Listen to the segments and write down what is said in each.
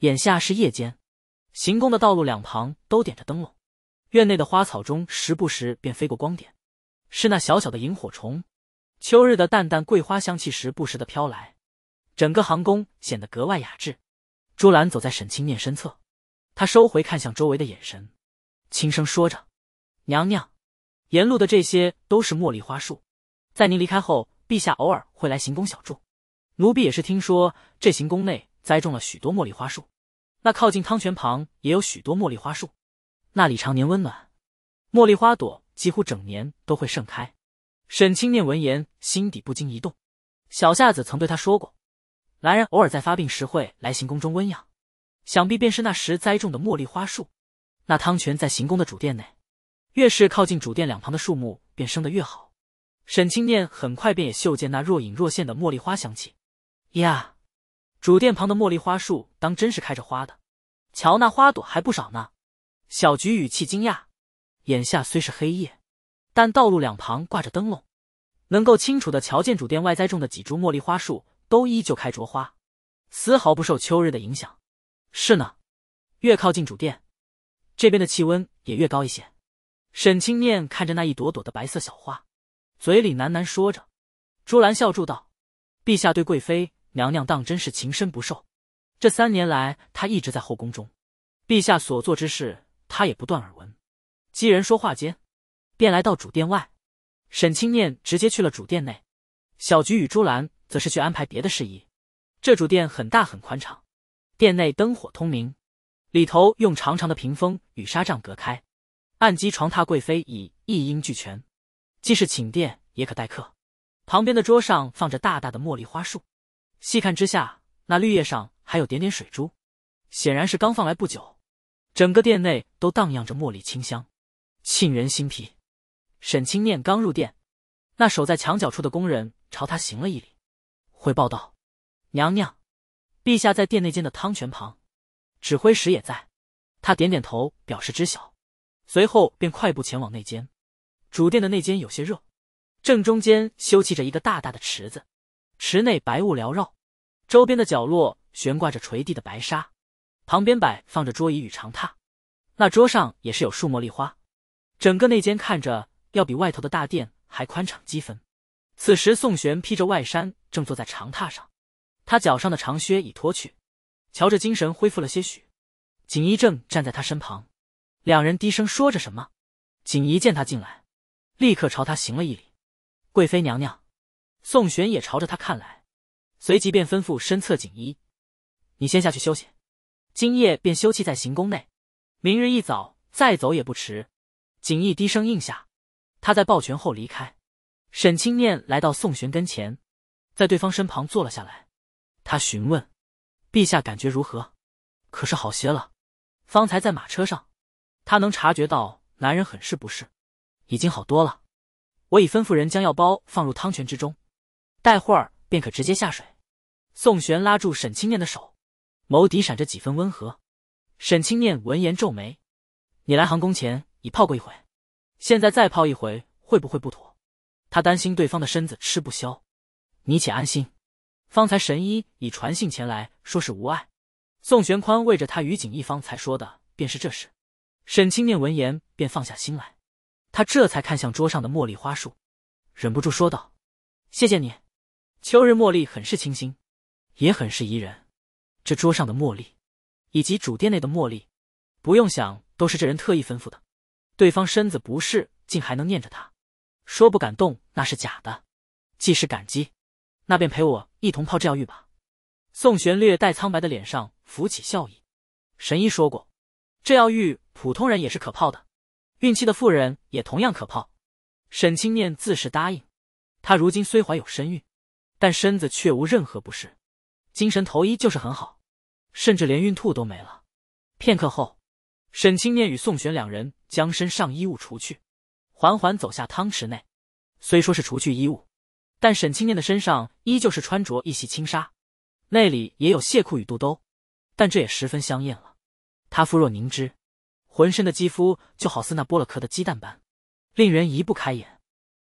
眼下是夜间，行宫的道路两旁都点着灯笼，院内的花草中时不时便飞过光点，是那小小的萤火虫。秋日的淡淡桂花香气时不时的飘来，整个行宫显得格外雅致。朱兰走在沈清念身侧，她收回看向周围的眼神，轻声说着：“娘娘，沿路的这些都是茉莉花树，在您离开后，陛下偶尔会来行宫小住，奴婢也是听说这行宫内。”栽种了许多茉莉花树，那靠近汤泉旁也有许多茉莉花树，那里常年温暖，茉莉花朵几乎整年都会盛开。沈清念闻言，心底不禁一动。小夏子曾对他说过，男人偶尔在发病时会来行宫中温养，想必便是那时栽种的茉莉花树。那汤泉在行宫的主殿内，越是靠近主殿两旁的树木，便生得越好。沈清念很快便也嗅见那若隐若现的茉莉花香气，呀。主殿旁的茉莉花树当真是开着花的，瞧那花朵还不少呢。小菊语气惊讶，眼下虽是黑夜，但道路两旁挂着灯笼，能够清楚的瞧见主殿外栽种的几株茉莉花树都依旧开着花，丝毫不受秋日的影响。是呢，越靠近主殿，这边的气温也越高一些。沈清念看着那一朵朵的白色小花，嘴里喃喃说着。朱兰笑住道：“陛下对贵妃。”娘娘当真是情深不寿，这三年来她一直在后宫中，陛下所做之事她也不断耳闻。几人说话间，便来到主殿外。沈清念直接去了主殿内，小菊与朱兰则是去安排别的事宜。这主殿很大很宽敞，殿内灯火通明，里头用长长的屏风与纱帐隔开，案几床榻，贵妃椅一应俱全，既是寝殿也可待客。旁边的桌上放着大大的茉莉花束。细看之下，那绿叶上还有点点水珠，显然是刚放来不久。整个殿内都荡漾着茉莉清香，沁人心脾。沈清念刚入殿，那守在墙角处的工人朝他行了一礼，回报道：“娘娘，陛下在殿内间的汤泉旁，指挥使也在。”他点点头表示知晓，随后便快步前往内间。主殿的内间有些热，正中间修砌着一个大大的池子，池内白雾缭绕。周边的角落悬挂着垂地的白纱，旁边摆放着桌椅与长榻，那桌上也是有树茉莉花。整个内间看着要比外头的大殿还宽敞几分。此时宋玄披着外衫，正坐在长榻上，他脚上的长靴已脱去，瞧着精神恢复了些许。锦衣正站在他身旁，两人低声说着什么。锦衣见他进来，立刻朝他行了一礼：“贵妃娘娘。”宋玄也朝着他看来。随即便吩咐身侧锦衣：“你先下去休息，今夜便休憩在行宫内，明日一早再走也不迟。”锦衣低声应下，他在抱拳后离开。沈清念来到宋玄跟前，在对方身旁坐了下来，他询问：“陛下感觉如何？可是好些了？”方才在马车上，他能察觉到男人很是不适，已经好多了。我已吩咐人将药包放入汤泉之中，待会儿。便可直接下水。宋玄拉住沈清念的手，眸底闪着几分温和。沈清念闻言皱眉：“你来行宫前已泡过一回，现在再泡一回会不会不妥？”他担心对方的身子吃不消。你且安心，方才神医已传信前来，说是无碍。宋玄宽为着他于景一方才说的便是这事。沈清念闻言便放下心来，他这才看向桌上的茉莉花束，忍不住说道：“谢谢你。”秋日茉莉很是清新，也很是宜人。这桌上的茉莉，以及主殿内的茉莉，不用想都是这人特意吩咐的。对方身子不适，竟还能念着他，说不敢动那是假的。既是感激，那便陪我一同泡这药浴吧。宋玄略带苍白的脸上浮起笑意。神医说过，这药浴普通人也是可泡的，孕期的妇人也同样可泡。沈清念自是答应。她如今虽怀有身孕。但身子却无任何不适，精神头一就是很好，甚至连孕吐都没了。片刻后，沈清念与宋玄两人将身上衣物除去，缓缓走下汤池内。虽说是除去衣物，但沈清念的身上依旧是穿着一袭轻纱，内里也有亵裤与肚兜，但这也十分香艳了。她肤若凝脂，浑身的肌肤就好似那剥了壳的鸡蛋般，令人移不开眼。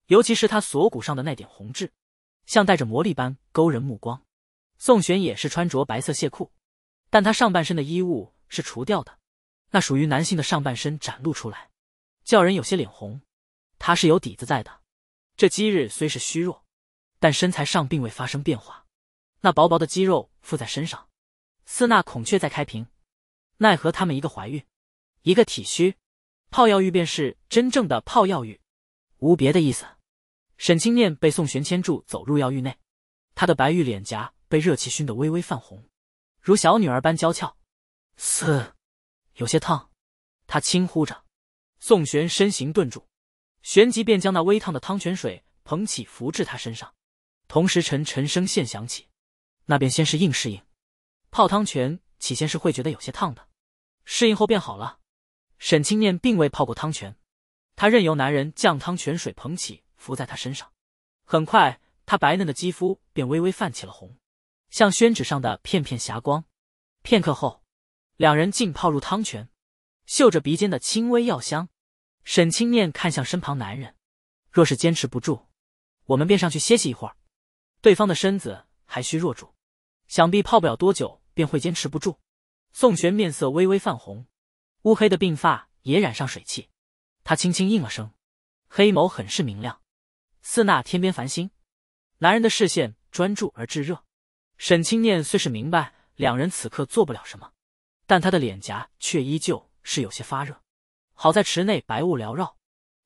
尤其是她锁骨上的那点红痣。像带着魔力般勾人目光，宋玄也是穿着白色亵裤，但他上半身的衣物是除掉的，那属于男性的上半身展露出来，叫人有些脸红。他是有底子在的，这肌日虽是虚弱，但身材上并未发生变化，那薄薄的肌肉附在身上，似那孔雀在开屏。奈何他们一个怀孕，一个体虚，泡药浴便是真正的泡药浴，无别的意思。沈清念被宋玄牵住走入药浴内，她的白玉脸颊被热气熏得微微泛红，如小女儿般娇俏。嘶，有些烫，她轻呼着。宋玄身形顿住，旋即便将那微烫的汤泉水捧起，拂至她身上。同时，沉沉声线响起：“那便先是硬适应，泡汤泉起先是会觉得有些烫的，适应后便好了。”沈清念并未泡过汤泉，她任由男人将汤泉水捧起。浮在他身上，很快，他白嫩的肌肤便微微泛起了红，像宣纸上的片片霞光。片刻后，两人浸泡入汤泉，嗅着鼻尖的轻微药香。沈清念看向身旁男人：“若是坚持不住，我们便上去歇息一会儿。对方的身子还需弱住，想必泡不了多久便会坚持不住。”宋玄面色微微泛红，乌黑的鬓发也染上水汽，他轻轻应了声，黑眸很是明亮。似那天边繁星，男人的视线专注而炙热。沈清念虽是明白两人此刻做不了什么，但他的脸颊却依旧是有些发热。好在池内白雾缭绕，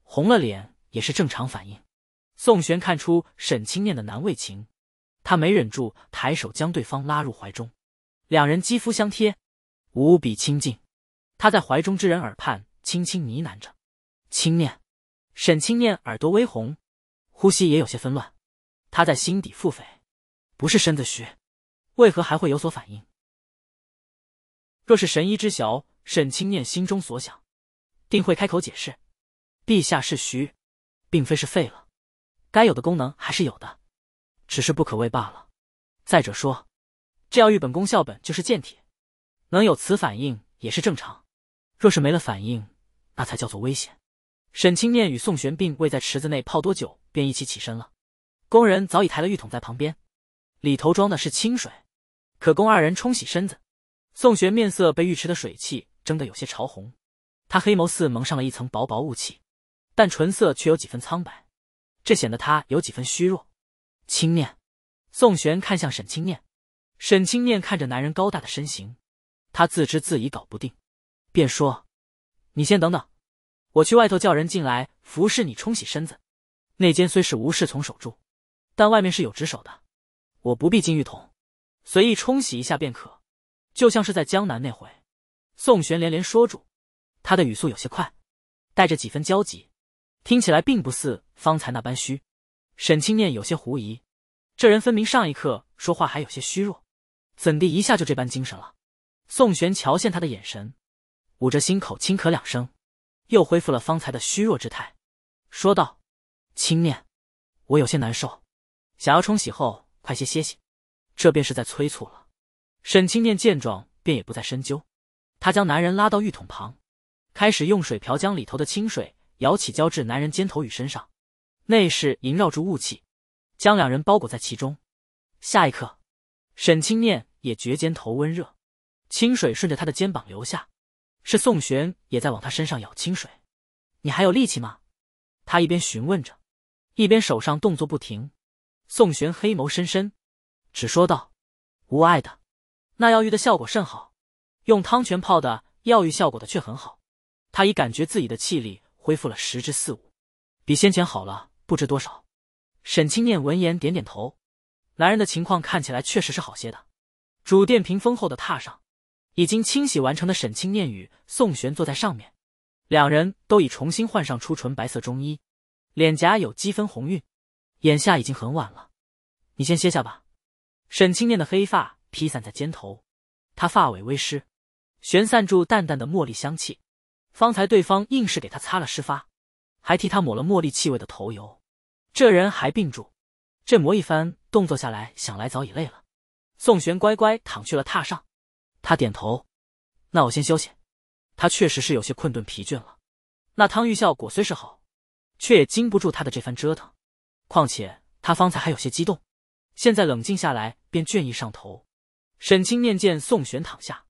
红了脸也是正常反应。宋玄看出沈清念的难为情，他没忍住，抬手将对方拉入怀中，两人肌肤相贴，无比亲近。他在怀中之人耳畔轻轻呢喃着：“清念。”沈清念耳朵微红。呼吸也有些纷乱，他在心底腹诽：“不是身子虚，为何还会有所反应？”若是神医知晓沈清念心中所想，定会开口解释：“陛下是虚，并非是废了，该有的功能还是有的，只是不可谓罢了。再者说，这药浴本功效本就是健体，能有此反应也是正常。若是没了反应，那才叫做危险。”沈清念与宋玄并未在池子内泡多久？便一起起身了。工人早已抬了浴桶在旁边，里头装的是清水，可供二人冲洗身子。宋玄面色被浴池的水汽蒸得有些潮红，他黑眸似蒙上了一层薄薄雾气，但唇色却有几分苍白，这显得他有几分虚弱。青念，宋玄看向沈青念，沈青念看着男人高大的身形，他自知自己搞不定，便说：“你先等等，我去外头叫人进来服侍你冲洗身子。”内奸虽是无侍从守住，但外面是有值守的。我不必金玉桶，随意冲洗一下便可。就像是在江南那回，宋玄连连说住，他的语速有些快，带着几分焦急，听起来并不似方才那般虚。沈清念有些狐疑，这人分明上一刻说话还有些虚弱，怎的一下就这般精神了？宋玄瞧见他的眼神，捂着心口轻咳两声，又恢复了方才的虚弱之态，说道。青念，我有些难受，想要冲洗后快些歇息，这便是在催促了。沈清念见状，便也不再深究。他将男人拉到浴桶旁，开始用水瓢将里头的清水舀起，浇至男人肩头与身上。内室萦绕住雾气，将两人包裹在其中。下一刻，沈清念也觉肩头温热，清水顺着他的肩膀流下，是宋玄也在往他身上舀清水。你还有力气吗？他一边询问着。一边手上动作不停，宋玄黑眸深深，只说道：“无碍的，那药浴的效果甚好，用汤泉泡的药浴效果的却很好。他已感觉自己的气力恢复了十之四五，比先前好了不知多少。”沈清念闻言点点头，男人的情况看起来确实是好些的。主殿屏风后的榻上，已经清洗完成的沈清念与宋玄坐在上面，两人都已重新换上初纯白色中衣。脸颊有几分红晕，眼下已经很晚了，你先歇下吧。沈清念的黑发披散在肩头，她发尾微湿，悬散住淡淡的茉莉香气。方才对方硬是给她擦了湿发，还替她抹了茉莉气味的头油。这人还病住，这磨一番动作下来，想来早已累了。宋玄乖乖躺去了榻上，他点头，那我先休息。他确实是有些困顿疲倦了。那汤浴效果虽是好。却也经不住他的这番折腾，况且他方才还有些激动，现在冷静下来便倦意上头。沈清念见宋玄躺下，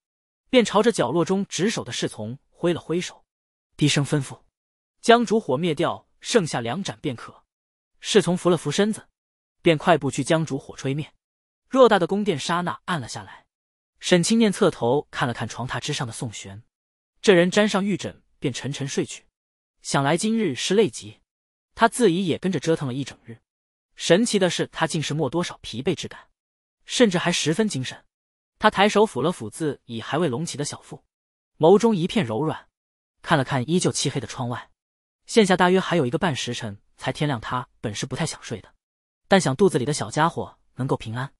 便朝着角落中值守的侍从挥了挥手，低声吩咐：“将烛火灭掉，剩下两盏便可。”侍从扶了扶身子，便快步去将烛火吹灭。偌大的宫殿刹那暗了下来。沈清念侧头看了看床榻之上的宋玄，这人沾上玉枕便沉沉睡去，想来今日是累极。他自己也跟着折腾了一整日，神奇的是，他竟是没多少疲惫之感，甚至还十分精神。他抬手抚了抚自己还未隆起的小腹，眸中一片柔软，看了看依旧漆黑的窗外，现下大约还有一个半时辰才天亮。他本是不太想睡的，但想肚子里的小家伙能够平安，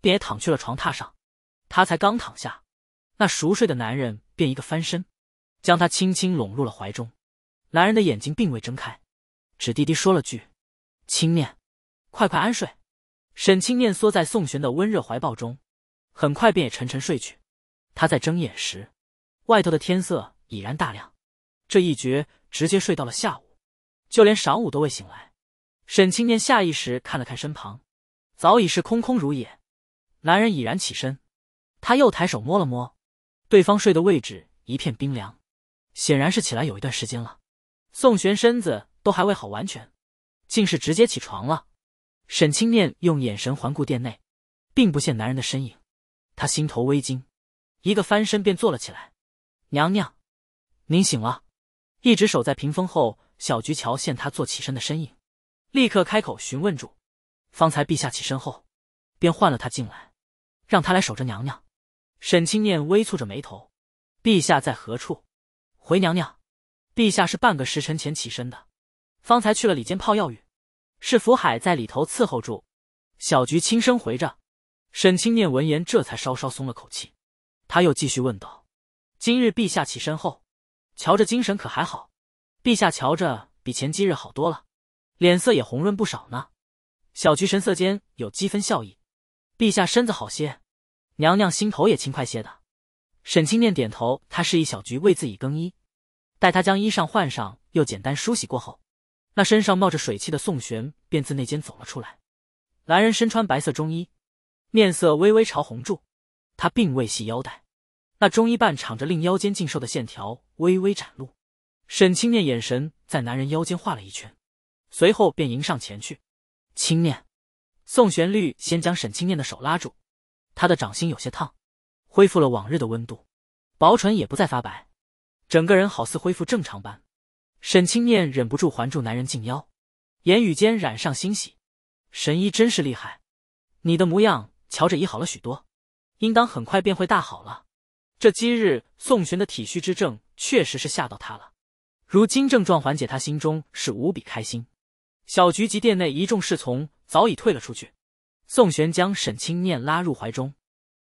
便也躺去了床榻上。他才刚躺下，那熟睡的男人便一个翻身，将他轻轻拢入了怀中。男人的眼睛并未睁开。只低低说了句：“青念，快快安睡。”沈青念缩在宋玄的温热怀抱中，很快便也沉沉睡去。他在睁眼时，外头的天色已然大亮。这一觉直接睡到了下午，就连晌午都未醒来。沈青念下意识看了看身旁，早已是空空如也，男人已然起身。他又抬手摸了摸，对方睡的位置一片冰凉，显然是起来有一段时间了。宋玄身子。都还未好完全，竟是直接起床了。沈清念用眼神环顾殿内，并不见男人的身影，她心头微惊，一个翻身便坐了起来。娘娘，您醒了。一直守在屏风后，小菊瞧见他坐起身的身影，立刻开口询问住。方才陛下起身后，便唤了他进来，让他来守着娘娘。沈清念微蹙着眉头，陛下在何处？回娘娘，陛下是半个时辰前起身的。方才去了里间泡药浴，是福海在里头伺候住。小菊轻声回着，沈清念闻言这才稍稍松了口气。他又继续问道：“今日陛下起身后，瞧着精神可还好？”“陛下瞧着比前几日好多了，脸色也红润不少呢。”小菊神色间有几分笑意。“陛下身子好些，娘娘心头也轻快些的。”沈清念点头，他示意小菊为自己更衣，待他将衣裳换上，又简单梳洗过后。那身上冒着水汽的宋玄便自内间走了出来，男人身穿白色中衣，面色微微潮红住，他并未系腰带，那中衣半敞着令腰间尽瘦的线条微微展露。沈青念眼神在男人腰间画了一圈，随后便迎上前去。青念，宋玄律先将沈青念的手拉住，他的掌心有些烫，恢复了往日的温度，薄唇也不再发白，整个人好似恢复正常般。沈清念忍不住环住男人近腰，言语间染上欣喜。神医真是厉害，你的模样瞧着已好了许多，应当很快便会大好了。这今日宋玄的体虚之症确实是吓到他了，如今症状缓解，他心中是无比开心。小菊及殿内一众侍从早已退了出去，宋玄将沈清念拉入怀中，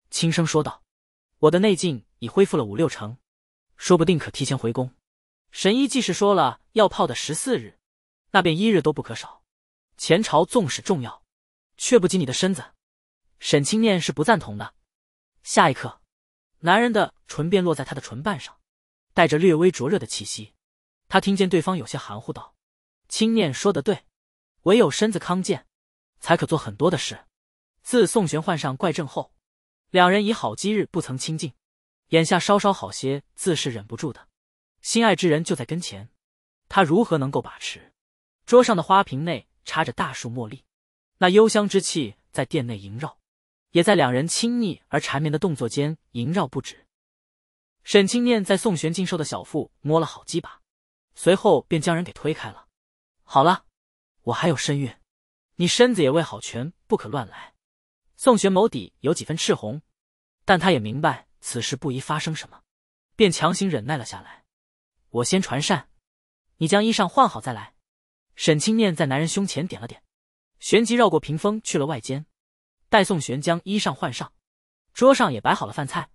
轻声说道：“我的内劲已恢复了五六成，说不定可提前回宫。”神医既是说了要泡的十四日，那便一日都不可少。前朝纵使重要，却不及你的身子。沈清念是不赞同的。下一刻，男人的唇便落在他的唇瓣上，带着略微灼热的气息。他听见对方有些含糊道：“清念说的对，唯有身子康健，才可做很多的事。”自宋玄患上怪症后，两人已好几日不曾亲近，眼下稍稍好些，自是忍不住的。心爱之人就在跟前，他如何能够把持？桌上的花瓶内插着大束茉莉，那幽香之气在殿内萦绕，也在两人亲昵而缠绵的动作间萦绕不止。沈清念在宋玄禁瘦的小腹摸了好几把，随后便将人给推开了。好了，我还有身孕，你身子也未好全，不可乱来。宋玄眸底有几分赤红，但他也明白此事不宜发生什么，便强行忍耐了下来。我先传膳，你将衣裳换好再来。沈清念在男人胸前点了点，旋即绕过屏风去了外间，待宋玄将衣裳换上。桌上也摆好了饭菜，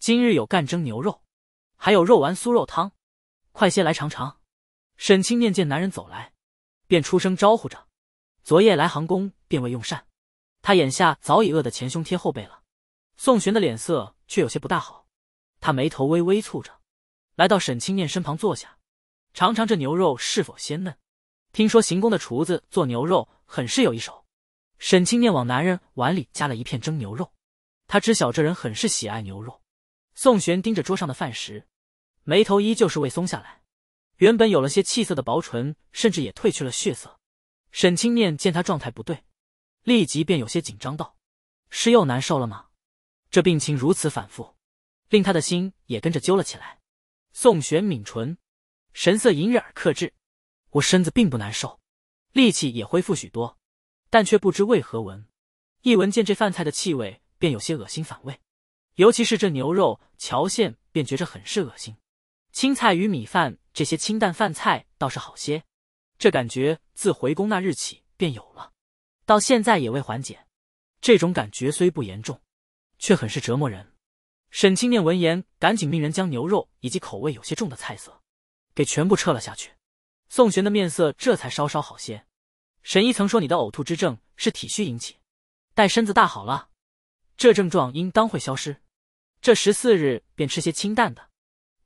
今日有干蒸牛肉，还有肉丸酥肉汤，快些来尝尝。沈清念见男人走来，便出声招呼着。昨夜来行宫便未用膳，他眼下早已饿得前胸贴后背了。宋玄的脸色却有些不大好，他眉头微微蹙着。来到沈清念身旁坐下，尝尝这牛肉是否鲜嫩。听说行宫的厨子做牛肉很是有一手。沈清念往男人碗里加了一片蒸牛肉，他知晓这人很是喜爱牛肉。宋玄盯着桌上的饭食，眉头依旧是未松下来。原本有了些气色的薄唇，甚至也褪去了血色。沈清念见他状态不对，立即便有些紧张道：“是又难受了吗？这病情如此反复，令他的心也跟着揪了起来。”宋玄抿唇，神色隐忍克制。我身子并不难受，力气也恢复许多，但却不知为何闻一闻见这饭菜的气味便有些恶心反胃，尤其是这牛肉乔馅，便觉着很是恶心。青菜与米饭这些清淡饭菜倒是好些，这感觉自回宫那日起便有了，到现在也未缓解。这种感觉虽不严重，却很是折磨人。沈清念闻言，赶紧命人将牛肉以及口味有些重的菜色，给全部撤了下去。宋玄的面色这才稍稍好些。神医曾说你的呕吐之症是体虚引起，待身子大好了，这症状应当会消失。这十四日便吃些清淡的，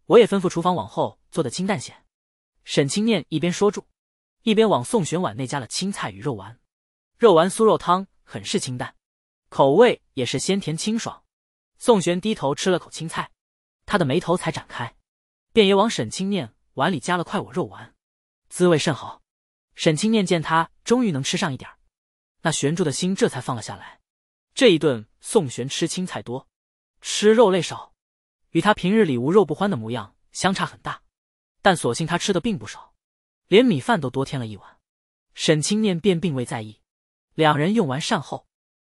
我也吩咐厨房往后做的清淡些。沈清念一边说住，一边往宋玄碗内加了青菜与肉丸，肉丸酥肉汤很是清淡，口味也是鲜甜清爽。宋玄低头吃了口青菜，他的眉头才展开，便也往沈清念碗里加了块我肉丸，滋味甚好。沈清念见他终于能吃上一点儿，那悬住的心这才放了下来。这一顿宋玄吃青菜多，吃肉类少，与他平日里无肉不欢的模样相差很大，但所幸他吃的并不少，连米饭都多添了一碗。沈清念便并未在意。两人用完膳后，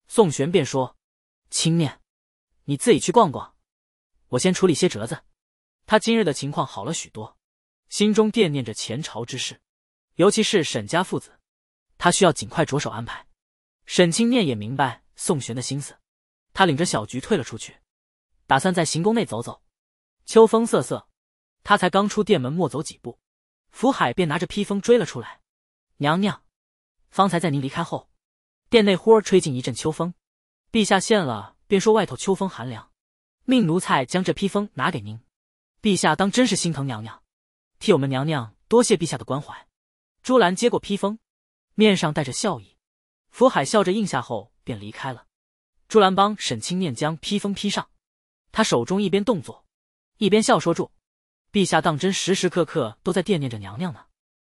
宋玄便说：“清念。”你自己去逛逛，我先处理些折子。他今日的情况好了许多，心中惦念着前朝之事，尤其是沈家父子，他需要尽快着手安排。沈清念也明白宋玄的心思，他领着小菊退了出去，打算在行宫内走走。秋风瑟瑟，他才刚出殿门，没走几步，福海便拿着披风追了出来。娘娘，方才在您离开后，殿内忽而吹进一阵秋风，陛下现了。便说外头秋风寒凉，命奴才将这披风拿给您。陛下当真是心疼娘娘，替我们娘娘多谢陛下的关怀。朱兰接过披风，面上带着笑意。福海笑着应下后便离开了。朱兰帮沈清念将披风披上，他手中一边动作，一边笑说：“住，陛下当真实时刻刻都在惦念着娘娘呢，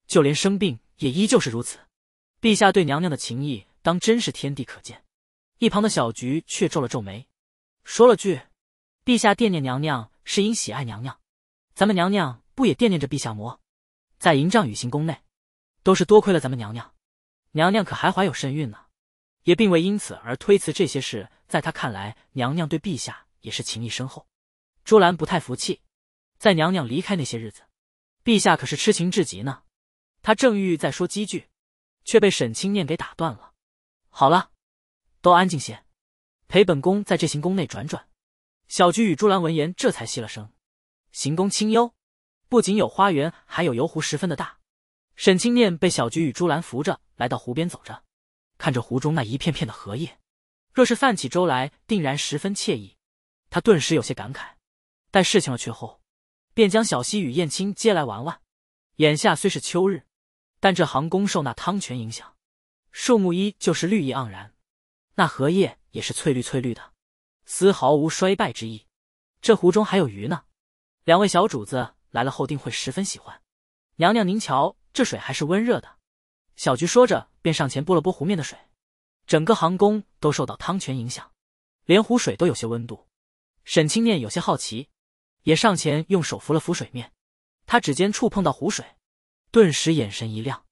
就连生病也依旧是如此。陛下对娘娘的情谊，当真是天地可见。”一旁的小菊却皱了皱眉，说了句：“陛下惦念娘娘是因喜爱娘娘，咱们娘娘不也惦念着陛下么？在营帐与行宫内，都是多亏了咱们娘娘。娘娘可还怀有身孕呢，也并未因此而推辞这些事。在她看来，娘娘对陛下也是情谊深厚。”朱兰不太服气，在娘娘离开那些日子，陛下可是痴情至极呢。她正欲再说几句，却被沈清念给打断了。好了。都安静些，陪本宫在这行宫内转转。小菊与朱兰闻言，这才息了声。行宫清幽，不仅有花园，还有游湖，十分的大。沈清念被小菊与朱兰扶着来到湖边走着，看着湖中那一片片的荷叶，若是泛起舟来，定然十分惬意。他顿时有些感慨。待事情了去后，便将小溪与燕青接来玩玩。眼下虽是秋日，但这行宫受那汤泉影响，树木依旧是绿意盎然。那荷叶也是翠绿翠绿的，丝毫无衰败之意。这湖中还有鱼呢，两位小主子来了后定会十分喜欢。娘娘，您瞧这水还是温热的。小菊说着便上前拨了拨湖面的水。整个行宫都受到汤泉影响，连湖水都有些温度。沈清念有些好奇，也上前用手扶了扶水面。他指尖触碰到湖水，顿时眼神一亮，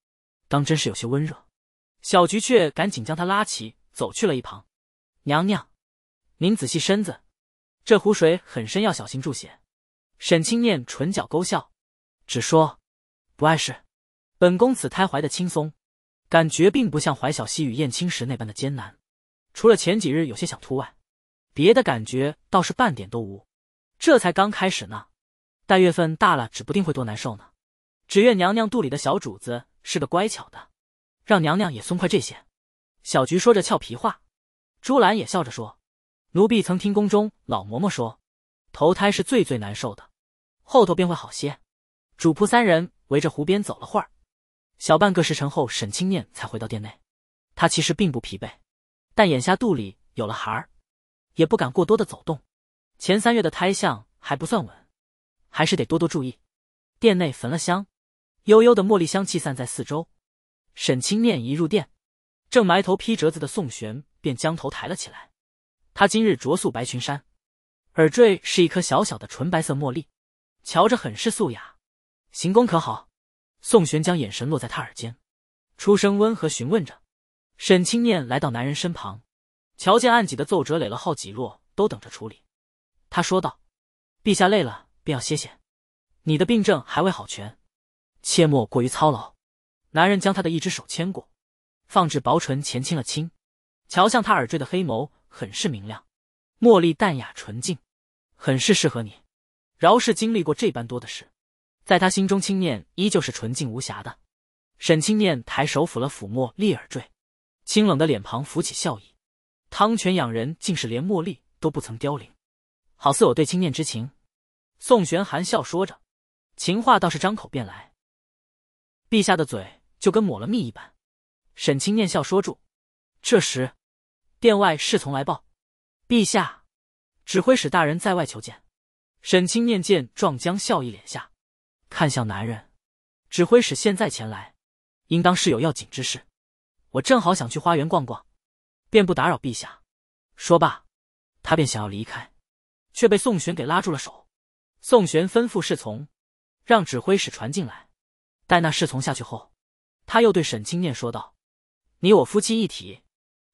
当真是有些温热。小菊却赶紧将他拉起。走去了一旁，娘娘，您仔细身子，这湖水很深，要小心注血。沈清念唇角勾笑，只说不碍事，本公此胎怀的轻松，感觉并不像怀小溪与燕青时那般的艰难，除了前几日有些想吐外，别的感觉倒是半点都无。这才刚开始呢，待月份大了，指不定会多难受呢。只愿娘娘肚里的小主子是个乖巧的，让娘娘也松快这些。小菊说着俏皮话，朱兰也笑着说：“奴婢曾听宫中老嬷嬷说，头胎是最最难受的，后头便会好些。”主仆三人围着湖边走了会儿，小半个时辰后，沈清念才回到殿内。她其实并不疲惫，但眼下肚里有了孩儿，也不敢过多的走动。前三月的胎相还不算稳，还是得多多注意。殿内焚了香，悠悠的茉莉香气散在四周。沈清念一入殿。正埋头批折子的宋玄便将头抬了起来，他今日着素白裙衫，耳坠是一颗小小的纯白色茉莉，瞧着很是素雅。行宫可好？宋玄将眼神落在他耳间，出声温和询问着。沈清念来到男人身旁，瞧见案几的奏折垒了好几摞，都等着处理。他说道：“陛下累了便要歇歇，你的病症还未好全，切莫过于操劳。”男人将他的一只手牵过。放置薄唇前，亲了亲，瞧向他耳坠的黑眸，很是明亮，茉莉淡雅纯净，很是适合你。饶是经历过这般多的事，在他心中，青念依旧是纯净无瑕的。沈青念抬手抚了抚茉莉耳坠，清冷的脸庞浮起笑意。汤泉养人，竟是连茉莉都不曾凋零，好似我对青念之情。宋玄含笑说着，情话倒是张口便来，陛下的嘴就跟抹了蜜一般。沈清念笑说：“住。”这时，殿外侍从来报：“陛下，指挥使大人在外求见。”沈清念见，状，将笑意敛下，看向男人。指挥使现在前来，应当是有要紧之事。我正好想去花园逛逛，便不打扰陛下。说罢，他便想要离开，却被宋玄给拉住了手。宋玄吩咐侍从，让指挥使传进来。待那侍从下去后，他又对沈清念说道。你我夫妻一体，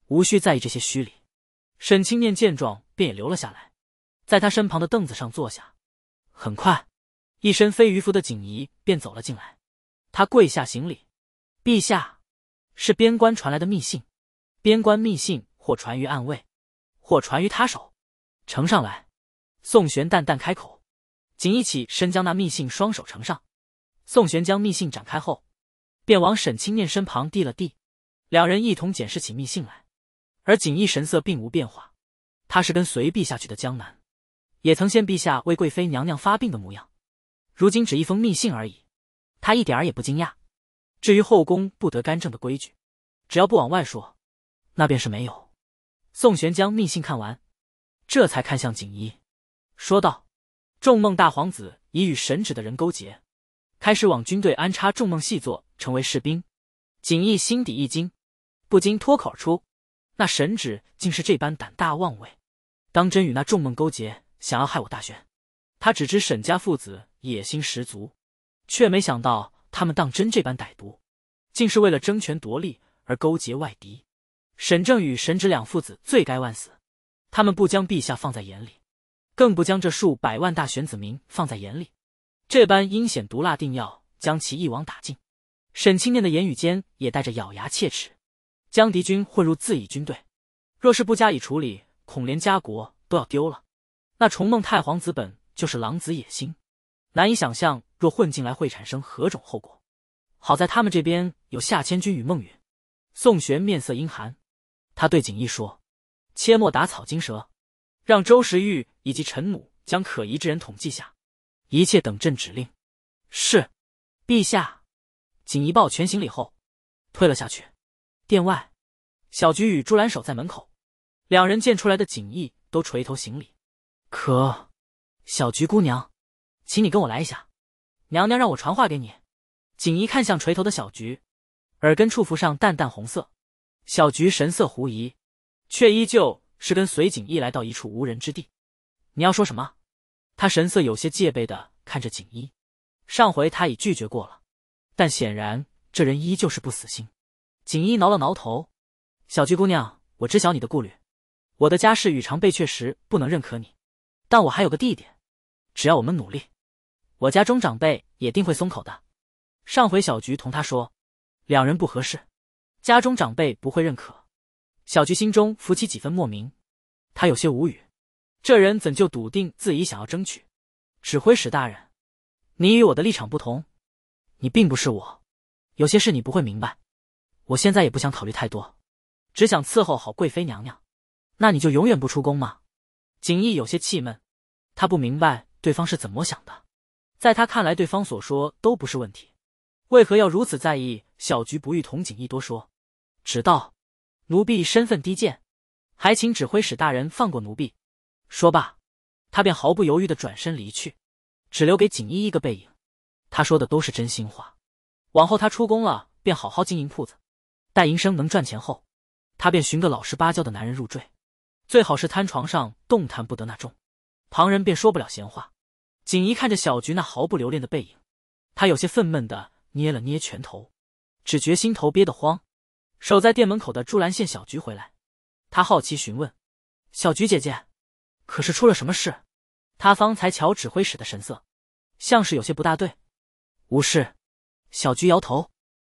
无需在意这些虚礼。沈清念见状，便也留了下来，在他身旁的凳子上坐下。很快，一身飞鱼服的锦仪便走了进来，他跪下行礼：“陛下，是边关传来的密信。边关密信或传于暗卫，或传于他手，呈上来。”宋玄淡淡开口。锦一起身将那密信双手呈上。宋玄将密信展开后，便往沈清念身旁递了递。两人一同检视起密信来，而锦衣神色并无变化。他是跟随陛下去的江南，也曾见陛下为贵妃娘娘发病的模样。如今只一封密信而已，他一点儿也不惊讶。至于后宫不得干政的规矩，只要不往外说，那便是没有。宋玄将密信看完，这才看向锦衣，说道：“众梦大皇子已与神旨的人勾结，开始往军队安插众梦细作，成为士兵。”锦衣心底一惊。不禁脱口而出：“那神旨竟是这般胆大妄为，当真与那众梦勾结，想要害我大玄。他只知沈家父子野心十足，却没想到他们当真这般歹毒，竟是为了争权夺利而勾结外敌。沈正宇、沈芷两父子罪该万死，他们不将陛下放在眼里，更不将这数百万大玄子民放在眼里，这般阴险毒辣，定要将其一网打尽。”沈青念的言语间也带着咬牙切齿。将敌军混入自己军队，若是不加以处理，恐连家国都要丢了。那崇梦太皇子本就是狼子野心，难以想象若混进来会产生何种后果。好在他们这边有夏千钧与孟允、宋玄，面色阴寒。他对景逸说：“切莫打草惊蛇，让周时玉以及陈母将可疑之人统计下，一切等朕指令。”是，陛下。景逸抱拳行礼后，退了下去。殿外，小菊与朱兰守在门口，两人见出来的锦逸都垂头行礼。可，小菊姑娘，请你跟我来一下，娘娘让我传话给你。锦衣看向垂头的小菊，耳根处浮上淡淡红色。小菊神色狐疑，却依旧是跟随锦衣来到一处无人之地。你要说什么？她神色有些戒备的看着锦衣，上回她已拒绝过了，但显然这人依旧是不死心。锦衣挠了挠头，小菊姑娘，我知晓你的顾虑。我的家世与长辈确实不能认可你，但我还有个弟弟，只要我们努力，我家中长辈也定会松口的。上回小菊同他说，两人不合适，家中长辈不会认可。小菊心中浮起几分莫名，她有些无语，这人怎就笃定自己想要争取？指挥使大人，你与我的立场不同，你并不是我，有些事你不会明白。我现在也不想考虑太多，只想伺候好贵妃娘娘。那你就永远不出宫吗？锦逸有些气闷，他不明白对方是怎么想的。在他看来，对方所说都不是问题，为何要如此在意？小菊不欲同锦逸多说，只道：“奴婢身份低贱，还请指挥使大人放过奴婢。”说罢，他便毫不犹豫的转身离去，只留给锦逸一个背影。他说的都是真心话，往后他出宫了，便好好经营铺子。待银生能赚钱后，他便寻个老实巴交的男人入赘，最好是瘫床上动弹不得那种，旁人便说不了闲话。锦怡看着小菊那毫不留恋的背影，她有些愤懑的捏了捏拳头，只觉心头憋得慌。守在店门口的朱兰县小菊回来，她好奇询问：“小菊姐姐，可是出了什么事？”她方才瞧指挥使的神色，像是有些不大对。无事，小菊摇头，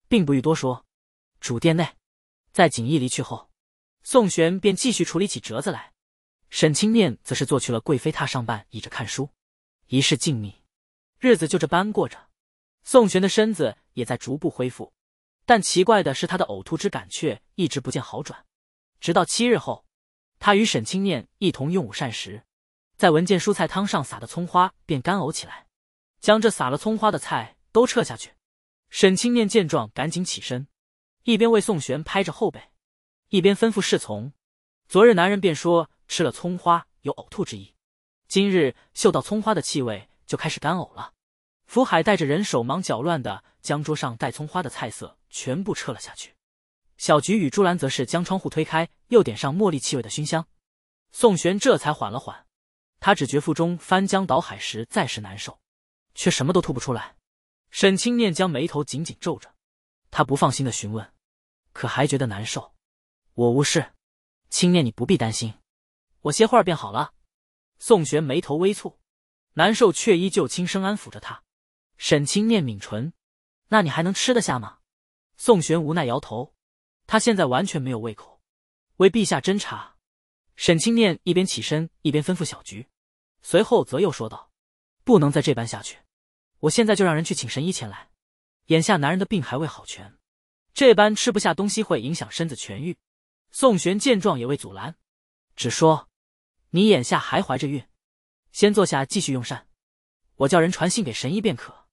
并不欲多说。主殿内，在锦衣离去后，宋玄便继续处理起折子来。沈清念则是坐去了贵妃榻上半倚着看书，一室静谧，日子就这般过着。宋玄的身子也在逐步恢复，但奇怪的是他的呕吐之感却一直不见好转。直到七日后，他与沈清念一同用午膳时，在闻见蔬菜汤上撒的葱花便干呕起来，将这撒了葱花的菜都撤下去。沈清念见状，赶紧起身。一边为宋玄拍着后背，一边吩咐侍从：“昨日男人便说吃了葱花有呕吐之意，今日嗅到葱花的气味就开始干呕了。”福海带着人手忙脚乱的将桌上带葱花的菜色全部撤了下去。小菊与朱兰则是将窗户推开，又点上茉莉气味的熏香。宋玄这才缓了缓，他只觉腹中翻江倒海时再是难受，却什么都吐不出来。沈清念将眉头紧紧皱着，他不放心的询问。可还觉得难受？我无事，青念你不必担心，我歇会儿便好了。宋玄眉头微蹙，难受却依旧轻声安抚着他。沈青念抿唇，那你还能吃得下吗？宋玄无奈摇头，他现在完全没有胃口。为陛下斟茶。沈青念一边起身，一边吩咐小菊，随后则又说道：“不能再这般下去，我现在就让人去请神医前来。眼下男人的病还未好全。”这般吃不下东西会影响身子痊愈。宋玄见状也未阻拦，只说：“你眼下还怀着孕，先坐下继续用膳，我叫人传信给神医便可。”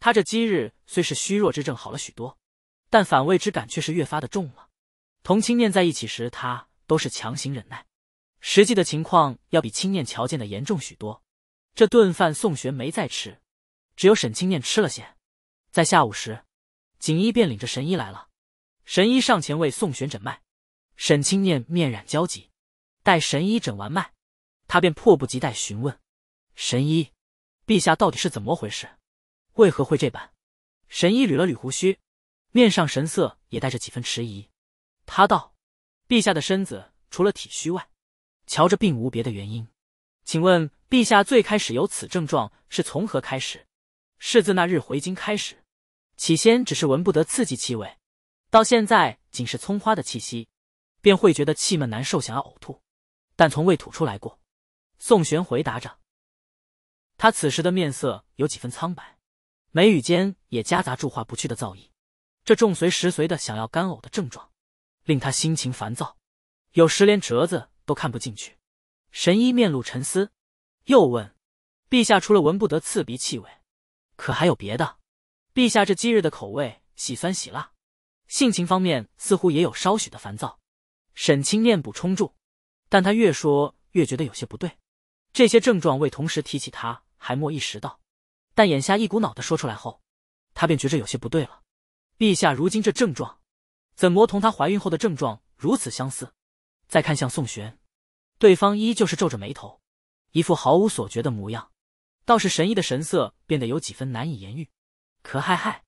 他这今日虽是虚弱之症好了许多，但反胃之感却是越发的重了。同青念在一起时，他都是强行忍耐，实际的情况要比青念瞧见的严重许多。这顿饭宋玄没再吃，只有沈青念吃了些。在下午时。锦衣便领着神医来了，神医上前为宋玄诊脉，沈青念面染焦急。待神医诊完脉，他便迫不及待询问：“神医，陛下到底是怎么回事？为何会这般？”神医捋了捋胡须，面上神色也带着几分迟疑。他道：“陛下的身子除了体虚外，瞧着并无别的原因。请问陛下最开始有此症状是从何开始？是自那日回京开始。”起先只是闻不得刺激气味，到现在仅是葱花的气息，便会觉得气闷难受，想要呕吐，但从未吐出来过。宋玄回答着，他此时的面色有几分苍白，眉宇间也夹杂住化不去的燥意。这重随时随的想要干呕的症状，令他心情烦躁，有时连折子都看不进去。神医面露沉思，又问：“陛下除了闻不得刺鼻气味，可还有别的？”陛下这今日的口味喜酸喜辣，性情方面似乎也有稍许的烦躁。沈清念补充住，但他越说越觉得有些不对。这些症状未同时提起，他还莫意识到，但眼下一股脑的说出来后，他便觉着有些不对了。陛下如今这症状，怎么同他怀孕后的症状如此相似？再看向宋玄，对方依旧是皱着眉头，一副毫无所觉的模样，倒是神医的神色变得有几分难以言喻。咳咳咳，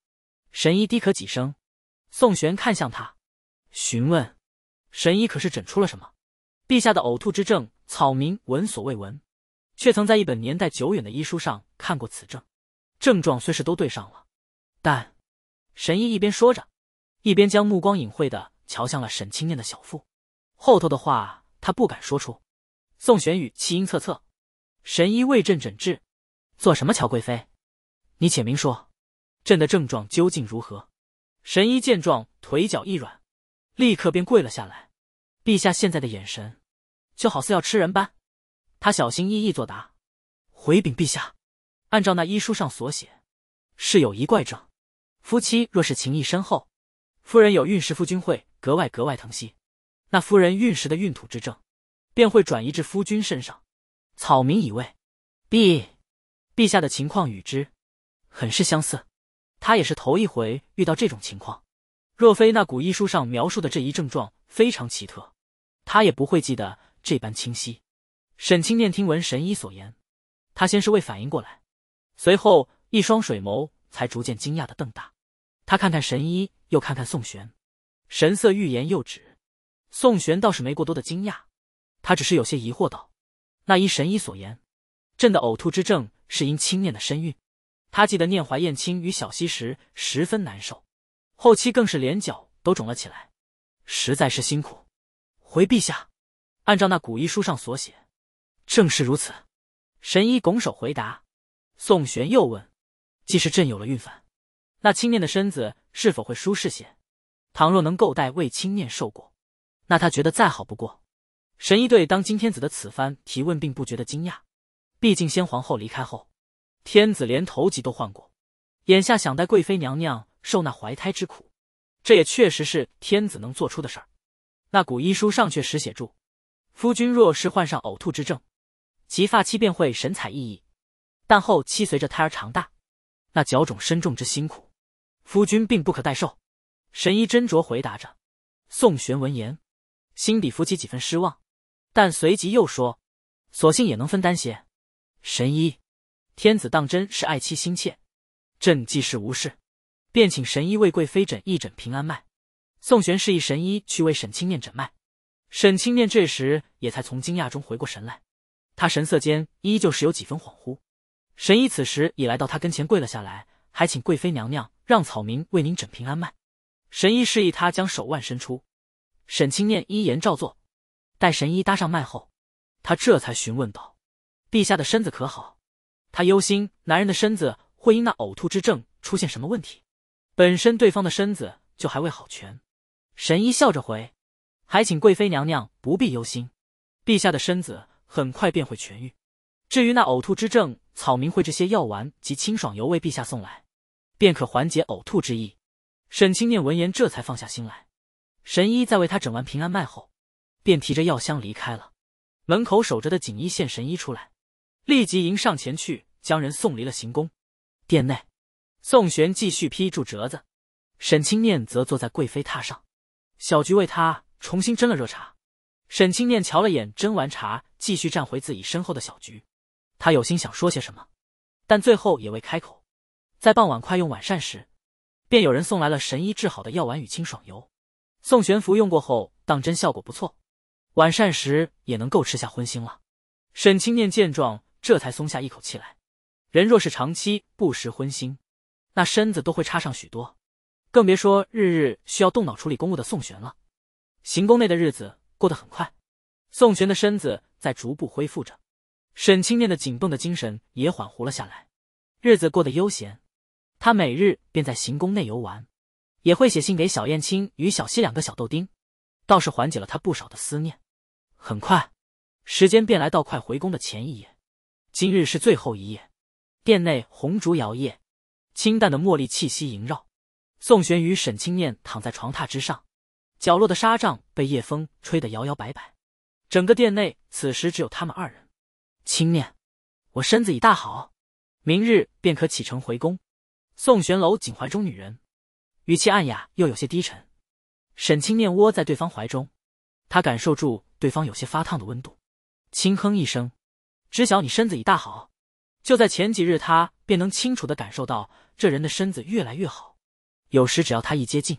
神医低咳几声，宋玄看向他，询问：“神医可是诊出了什么？”陛下的呕吐之症，草民闻所未闻，却曾在一本年代久远的医书上看过此症。症状虽是都对上了，但神医一边说着，一边将目光隐晦的瞧向了沈清念的小腹。后头的话他不敢说出。宋玄宇气阴恻恻：“神医为朕诊治，做什么？乔贵妃，你且明说。”朕的症状究竟如何？神医见状，腿脚一软，立刻便跪了下来。陛下现在的眼神，就好似要吃人般。他小心翼翼作答：“回禀陛下，按照那医书上所写，是有一怪症。夫妻若是情谊深厚，夫人有孕时，夫君会格外格外疼惜。那夫人孕时的孕吐之症，便会转移至夫君身上。草民以为，陛陛下的情况与之很是相似。”他也是头一回遇到这种情况，若非那古医书上描述的这一症状非常奇特，他也不会记得这般清晰。沈清念听闻神医所言，他先是未反应过来，随后一双水眸才逐渐惊讶的瞪大。他看看神医，又看看宋玄，神色欲言又止。宋玄倒是没过多的惊讶，他只是有些疑惑道：“那依神医所言，朕的呕吐之症是因清念的身孕？”他记得念怀燕青与小溪时十分难受，后期更是连脚都肿了起来，实在是辛苦。回陛下，按照那古医书上所写，正是如此。神医拱手回答。宋玄又问：“既是朕有了孕反，那青念的身子是否会舒适些？倘若能够代为青念受过，那他觉得再好不过。”神医对当今天子的此番提问并不觉得惊讶，毕竟先皇后离开后。天子连头级都换过，眼下想带贵妃娘娘受那怀胎之苦，这也确实是天子能做出的事儿。那古医书上确实写住：夫君若是患上呕吐之症，其发期便会神采奕奕；但后期随着胎儿长大，那脚肿身重之辛苦，夫君并不可代受。神医斟酌回答着。宋玄闻言，心底浮起几分失望，但随即又说：“索性也能分担些。”神医。天子当真是爱妻心切，朕既是无事，便请神医为贵妃诊一诊平安脉。宋玄示意神医去为沈清念诊脉。沈清念这时也才从惊讶中回过神来，他神色间依旧是有几分恍惚。神医此时已来到他跟前跪了下来，还请贵妃娘娘让草民为您诊平安脉。神医示意他将手腕伸出，沈清念依言照做。待神医搭上脉后，他这才询问道：“陛下的身子可好？”他忧心男人的身子会因那呕吐之症出现什么问题，本身对方的身子就还未好全。神医笑着回：“还请贵妃娘娘不必忧心，陛下的身子很快便会痊愈。至于那呕吐之症，草民会这些药丸及清爽油为陛下送来，便可缓解呕吐之意。”沈清念闻言这才放下心来。神医在为他诊完平安脉后，便提着药箱离开了。门口守着的锦衣县神医出来。立即迎上前去，将人送离了行宫。殿内，宋玄继续批注折子，沈清念则坐在贵妃榻上，小菊为他重新斟了热茶。沈清念瞧了眼斟完茶，继续站回自己身后的小菊，他有心想说些什么，但最后也未开口。在傍晚快用晚膳时，便有人送来了神医治好的药丸与清爽油。宋玄服用过后，当真效果不错。晚膳时也能够吃下荤腥了。沈清念见状。这才松下一口气来，人若是长期不食荤腥，那身子都会差上许多，更别说日日需要动脑处理公务的宋玄了。行宫内的日子过得很快，宋玄的身子在逐步恢复着，沈清念的紧绷的精神也缓和了下来。日子过得悠闲，他每日便在行宫内游玩，也会写信给小燕青与小西两个小豆丁，倒是缓解了他不少的思念。很快，时间便来到快回宫的前一夜。今日是最后一夜，殿内红烛摇曳，清淡的茉莉气息萦绕。宋玄与沈清念躺在床榻之上，角落的纱帐被夜风吹得摇摇摆摆。整个殿内此时只有他们二人。青念，我身子已大好，明日便可启程回宫。宋玄搂紧怀中女人，语气暗哑又有些低沉。沈清念窝在对方怀中，他感受住对方有些发烫的温度，轻哼一声。知晓你身子已大好，就在前几日，他便能清楚的感受到这人的身子越来越好。有时只要他一接近，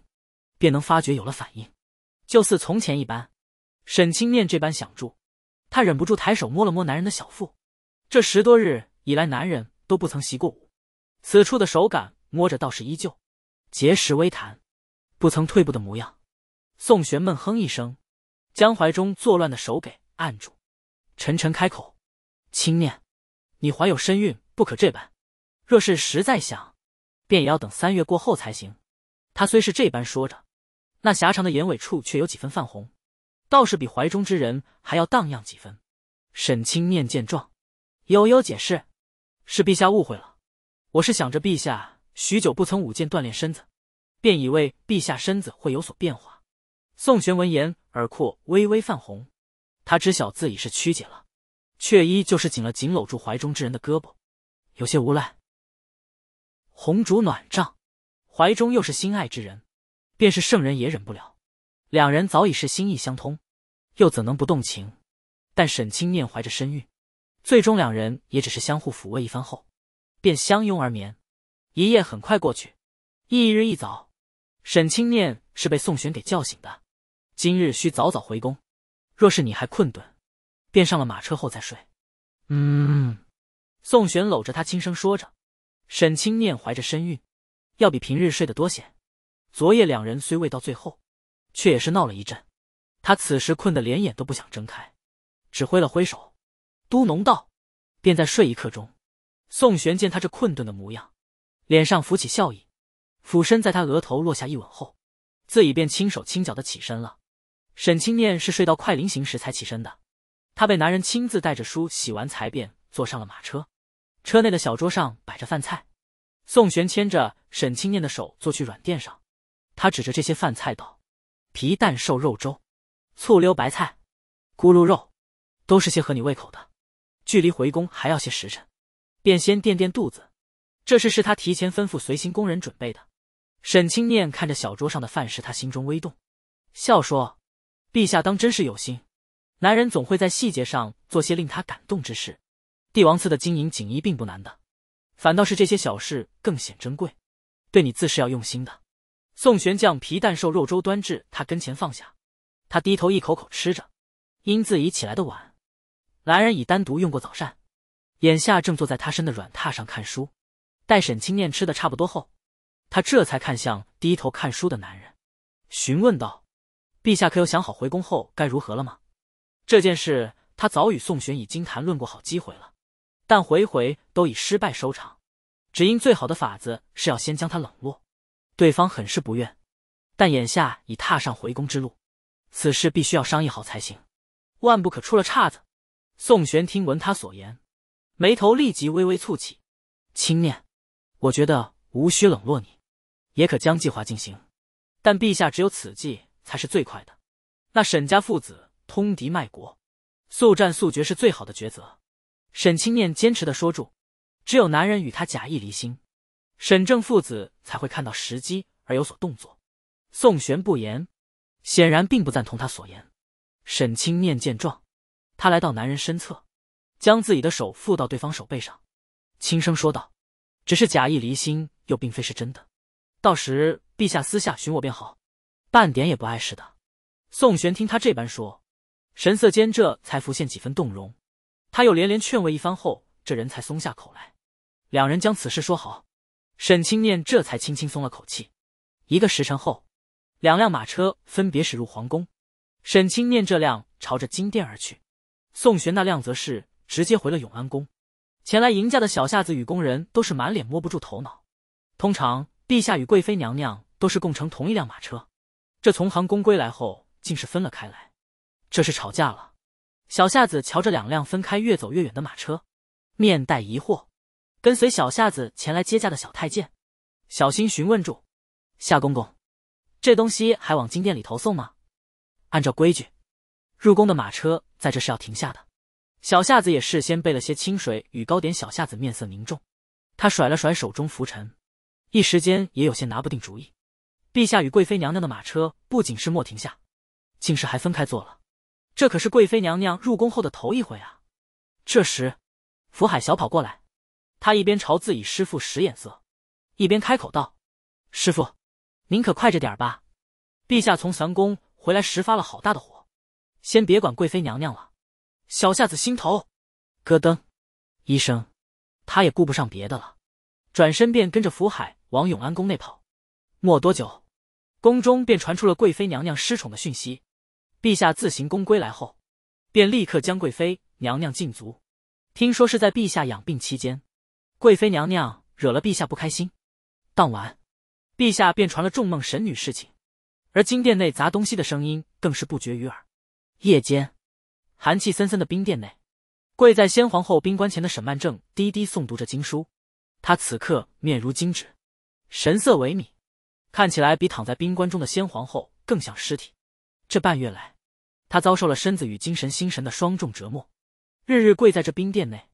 便能发觉有了反应，就似从前一般。沈清念这般想住，他忍不住抬手摸了摸男人的小腹。这十多日以来，男人都不曾习过武，此处的手感摸着倒是依旧，结实微弹，不曾退步的模样。宋玄闷哼一声，将怀中作乱的手给按住，沉沉开口。青念，你怀有身孕，不可这般。若是实在想，便也要等三月过后才行。他虽是这般说着，那狭长的眼尾处却有几分泛红，倒是比怀中之人还要荡漾几分。沈青念见状，悠悠解释：“是陛下误会了，我是想着陛下许久不曾舞剑锻炼身子，便以为陛下身子会有所变化。”宋玄闻言，耳廓微微泛红，他知晓自己是曲解了。却依旧是紧了紧搂住怀中之人的胳膊，有些无奈。红烛暖帐，怀中又是心爱之人，便是圣人也忍不了。两人早已是心意相通，又怎能不动情？但沈清念怀着身孕，最终两人也只是相互抚慰一番后，便相拥而眠。一夜很快过去，翌日一早，沈清念是被宋玄给叫醒的。今日需早早回宫，若是你还困顿。便上了马车后再睡。嗯，宋玄搂着他轻声说着。沈清念怀着身孕，要比平日睡得多些。昨夜两人虽未到最后，却也是闹了一阵。他此时困得连眼都不想睁开，只挥了挥手，嘟哝道：“便再睡一刻钟。”宋玄见他这困顿的模样，脸上浮起笑意，俯身在他额头落下一吻后，自己便轻手轻脚的起身了。沈清念是睡到快临行时才起身的。他被男人亲自带着书洗完才便坐上了马车，车内的小桌上摆着饭菜。宋玄牵着沈清念的手坐去软垫上，他指着这些饭菜道：“皮蛋瘦肉粥、醋溜白菜、咕噜肉，都是些合你胃口的。距离回宫还要些时辰，便先垫垫肚子。”这是是他提前吩咐随行工人准备的。沈清念看着小桌上的饭食，他心中微动，笑说：“陛下当真是有心。”男人总会在细节上做些令他感动之事。帝王赐的金银锦衣并不难的，反倒是这些小事更显珍贵。对你自是要用心的。宋玄将皮蛋瘦肉粥端至他跟前放下，他低头一口口吃着。因自己起来的晚，男人已单独用过早膳，眼下正坐在他身的软榻上看书。待沈清念吃的差不多后，他这才看向低头看书的男人，询问道：“陛下可有想好回宫后该如何了吗？”这件事他早与宋玄已经谈论过好机会了，但回回都以失败收场，只因最好的法子是要先将他冷落，对方很是不愿。但眼下已踏上回宫之路，此事必须要商议好才行，万不可出了岔子。宋玄听闻他所言，眉头立即微微蹙起。轻念，我觉得无需冷落你，也可将计划进行，但陛下只有此计才是最快的。那沈家父子。通敌卖国，速战速决是最好的抉择。沈清念坚持的说：“住，只有男人与他假意离心，沈正父子才会看到时机而有所动作。”宋玄不言，显然并不赞同他所言。沈清念见状，他来到男人身侧，将自己的手附到对方手背上，轻声说道：“只是假意离心，又并非是真的。到时陛下私下寻我便好，半点也不碍事的。”宋玄听他这般说。神色间这才浮现几分动容，他又连连劝慰一番后，这人才松下口来。两人将此事说好，沈清念这才轻轻松了口气。一个时辰后，两辆马车分别驶入皇宫。沈清念这辆朝着金殿而去，宋玄那辆则是直接回了永安宫。前来迎驾的小夏子与宫人都是满脸摸不住头脑。通常陛下与贵妃娘娘都是共乘同一辆马车，这从行宫归来后竟是分了开来。这是吵架了。小夏子瞧着两辆分开越走越远的马车，面带疑惑。跟随小夏子前来接驾的小太监小心询问住：“夏公公，这东西还往金殿里投送吗？”按照规矩，入宫的马车在这是要停下的。小夏子也事先备了些清水与糕点。小夏子面色凝重，他甩了甩手中浮尘，一时间也有些拿不定主意。陛下与贵妃娘娘的马车不仅是莫停下，竟是还分开坐了。这可是贵妃娘娘入宫后的头一回啊！这时，福海小跑过来，他一边朝自己师傅使眼色，一边开口道：“师傅，您可快着点儿吧！陛下从玄宫回来时发了好大的火，先别管贵妃娘娘了。”小夏子心头咯噔一声，他也顾不上别的了，转身便跟着福海往永安宫内跑。没多久，宫中便传出了贵妃娘娘失宠的讯息。陛下自行宫归来后，便立刻将贵妃娘娘禁足。听说是在陛下养病期间，贵妃娘娘惹了陛下不开心。当晚，陛下便传了众梦神女事情，而金殿内砸东西的声音更是不绝于耳。夜间，寒气森森的冰殿内，跪在先皇后冰棺前的沈曼正低低诵读着经书。他此刻面如金纸，神色萎靡，看起来比躺在冰棺中的先皇后更像尸体。这半月来，他遭受了身子与精神心神的双重折磨，日日跪在这冰殿内，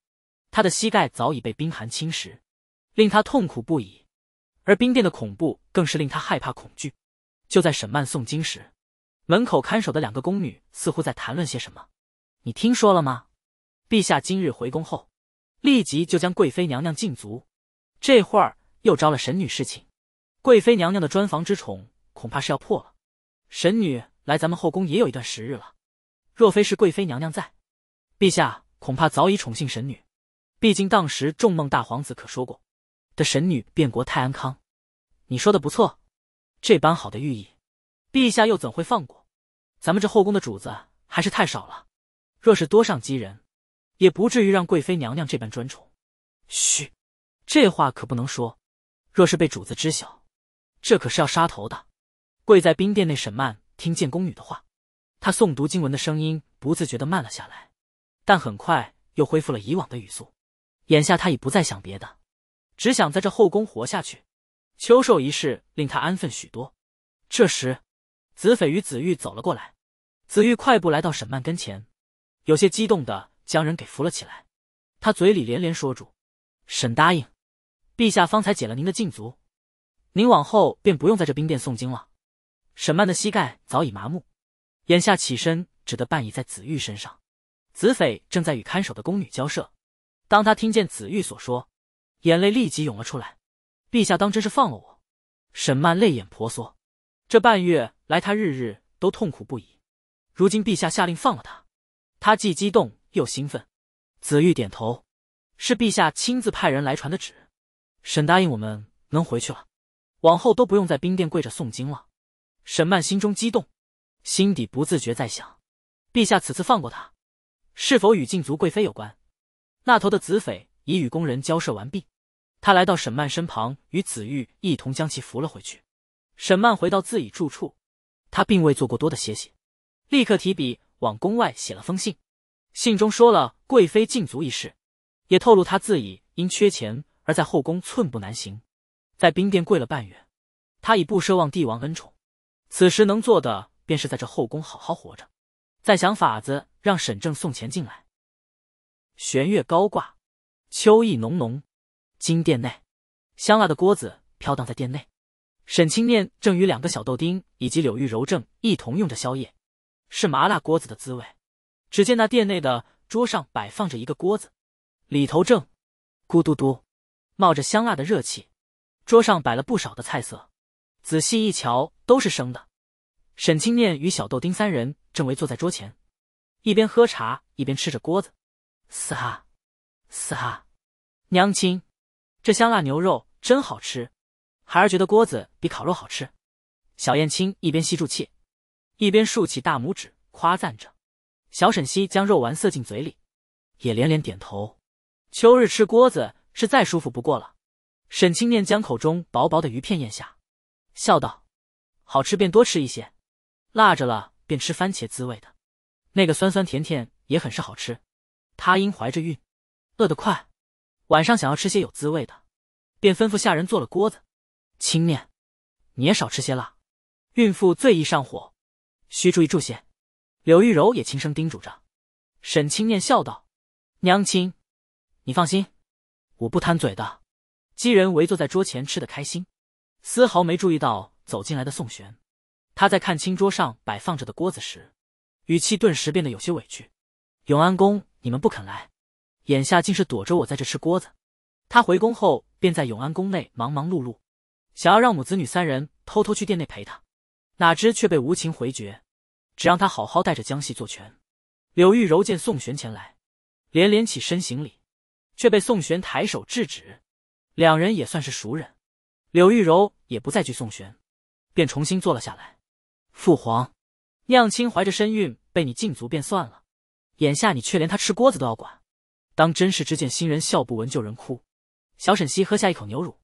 他的膝盖早已被冰寒侵蚀，令他痛苦不已。而冰殿的恐怖更是令他害怕恐惧。就在沈曼诵经时，门口看守的两个宫女似乎在谈论些什么。你听说了吗？陛下今日回宫后，立即就将贵妃娘娘禁足，这会儿又招了神女侍寝，贵妃娘娘的专房之宠恐怕是要破了。神女。来咱们后宫也有一段时日了，若非是贵妃娘娘在，陛下恐怕早已宠幸神女。毕竟当时众梦大皇子可说过，的神女变国泰安康。你说的不错，这般好的寓意，陛下又怎会放过？咱们这后宫的主子还是太少了，若是多上几人，也不至于让贵妃娘娘这般专宠。嘘，这话可不能说，若是被主子知晓，这可是要杀头的。跪在冰殿内，审慢，听见宫女的话，他诵读经文的声音不自觉的慢了下来，但很快又恢复了以往的语速。眼下他已不再想别的，只想在这后宫活下去。秋寿一事令他安分许多。这时，子斐与子玉走了过来，子玉快步来到沈曼跟前，有些激动的将人给扶了起来。他嘴里连连说住：“沈答应，陛下方才解了您的禁足，您往后便不用在这兵殿诵经了。”沈曼的膝盖早已麻木，眼下起身只得半倚在紫玉身上。紫绯正在与看守的宫女交涉，当他听见紫玉所说，眼泪立即涌了出来。陛下当真是放了我！沈曼泪眼婆娑，这半月来她日日都痛苦不已，如今陛下下令放了她，她既激动又兴奋。紫玉点头，是陛下亲自派人来传的旨，沈答应我们能回去了，往后都不用在兵殿跪着诵经了。沈曼心中激动，心底不自觉在想：陛下此次放过他，是否与禁足贵妃有关？那头的子匪已与宫人交涉完毕，他来到沈曼身旁，与子玉一同将其扶了回去。沈曼回到自己住处，他并未做过多的歇息，立刻提笔往宫外写了封信，信中说了贵妃禁足一事，也透露他自己因缺钱而在后宫寸步难行，在兵殿跪了半月，他已不奢望帝王恩宠。此时能做的，便是在这后宫好好活着，再想法子让沈正送钱进来。玄月高挂，秋意浓浓，金殿内，香辣的锅子飘荡在殿内。沈清念正与两个小豆丁以及柳玉柔正一同用着宵夜，是麻辣锅子的滋味。只见那殿内的桌上摆放着一个锅子，里头正咕嘟嘟冒着香辣的热气，桌上摆了不少的菜色。仔细一瞧，都是生的。沈清念与小豆丁三人正围坐在桌前，一边喝茶，一边吃着锅子。嘶哈，嘶哈，娘亲，这香辣牛肉真好吃，孩儿觉得锅子比烤肉好吃。小燕青一边吸住气，一边竖起大拇指夸赞着。小沈西将肉丸塞进嘴里，也连连点头。秋日吃锅子是再舒服不过了。沈清念将口中薄薄的鱼片咽下。笑道：“好吃便多吃一些，辣着了便吃番茄滋味的，那个酸酸甜甜也很是好吃。”她因怀着孕，饿得快，晚上想要吃些有滋味的，便吩咐下人做了锅子。青念，你也少吃些辣，孕妇最易上火，需注意住些。柳玉柔也轻声叮嘱着。沈青念笑道：“娘亲，你放心，我不贪嘴的。”几人围坐在桌前，吃得开心。丝毫没注意到走进来的宋玄，他在看清桌上摆放着的锅子时，语气顿时变得有些委屈。永安宫，你们不肯来，眼下竟是躲着我在这吃锅子。他回宫后便在永安宫内忙忙碌碌，想要让母子女三人偷偷去殿内陪他，哪知却被无情回绝，只让他好好带着江系做权。柳玉柔见宋玄前来，连连起身行礼，却被宋玄抬手制止。两人也算是熟人。柳玉柔也不再去送玄，便重新坐了下来。父皇，娘亲怀着身孕被你禁足便算了，眼下你却连她吃锅子都要管，当真是只见新人笑，不闻旧人哭。小沈西喝下一口牛乳，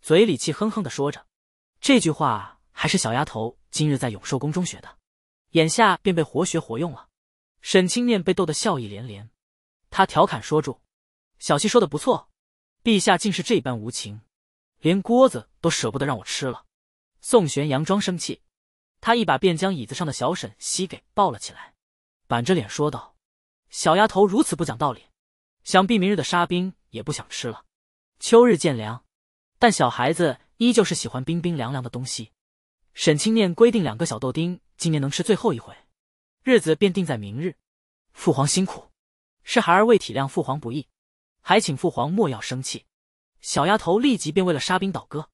嘴里气哼哼的说着，这句话还是小丫头今日在永寿宫中学的，眼下便被活学活用了。沈清念被逗得笑意连连，他调侃说住：“小西说的不错，陛下竟是这般无情。”连锅子都舍不得让我吃了，宋玄佯装生气，他一把便将椅子上的小沈西给抱了起来，板着脸说道：“小丫头如此不讲道理，想必明日的沙冰也不想吃了。”秋日渐凉，但小孩子依旧是喜欢冰冰凉凉的东西。沈清念规定，两个小豆丁今年能吃最后一回，日子便定在明日。父皇辛苦，是孩儿未体谅父皇不易，还请父皇莫要生气。小丫头立即便为了沙冰倒戈，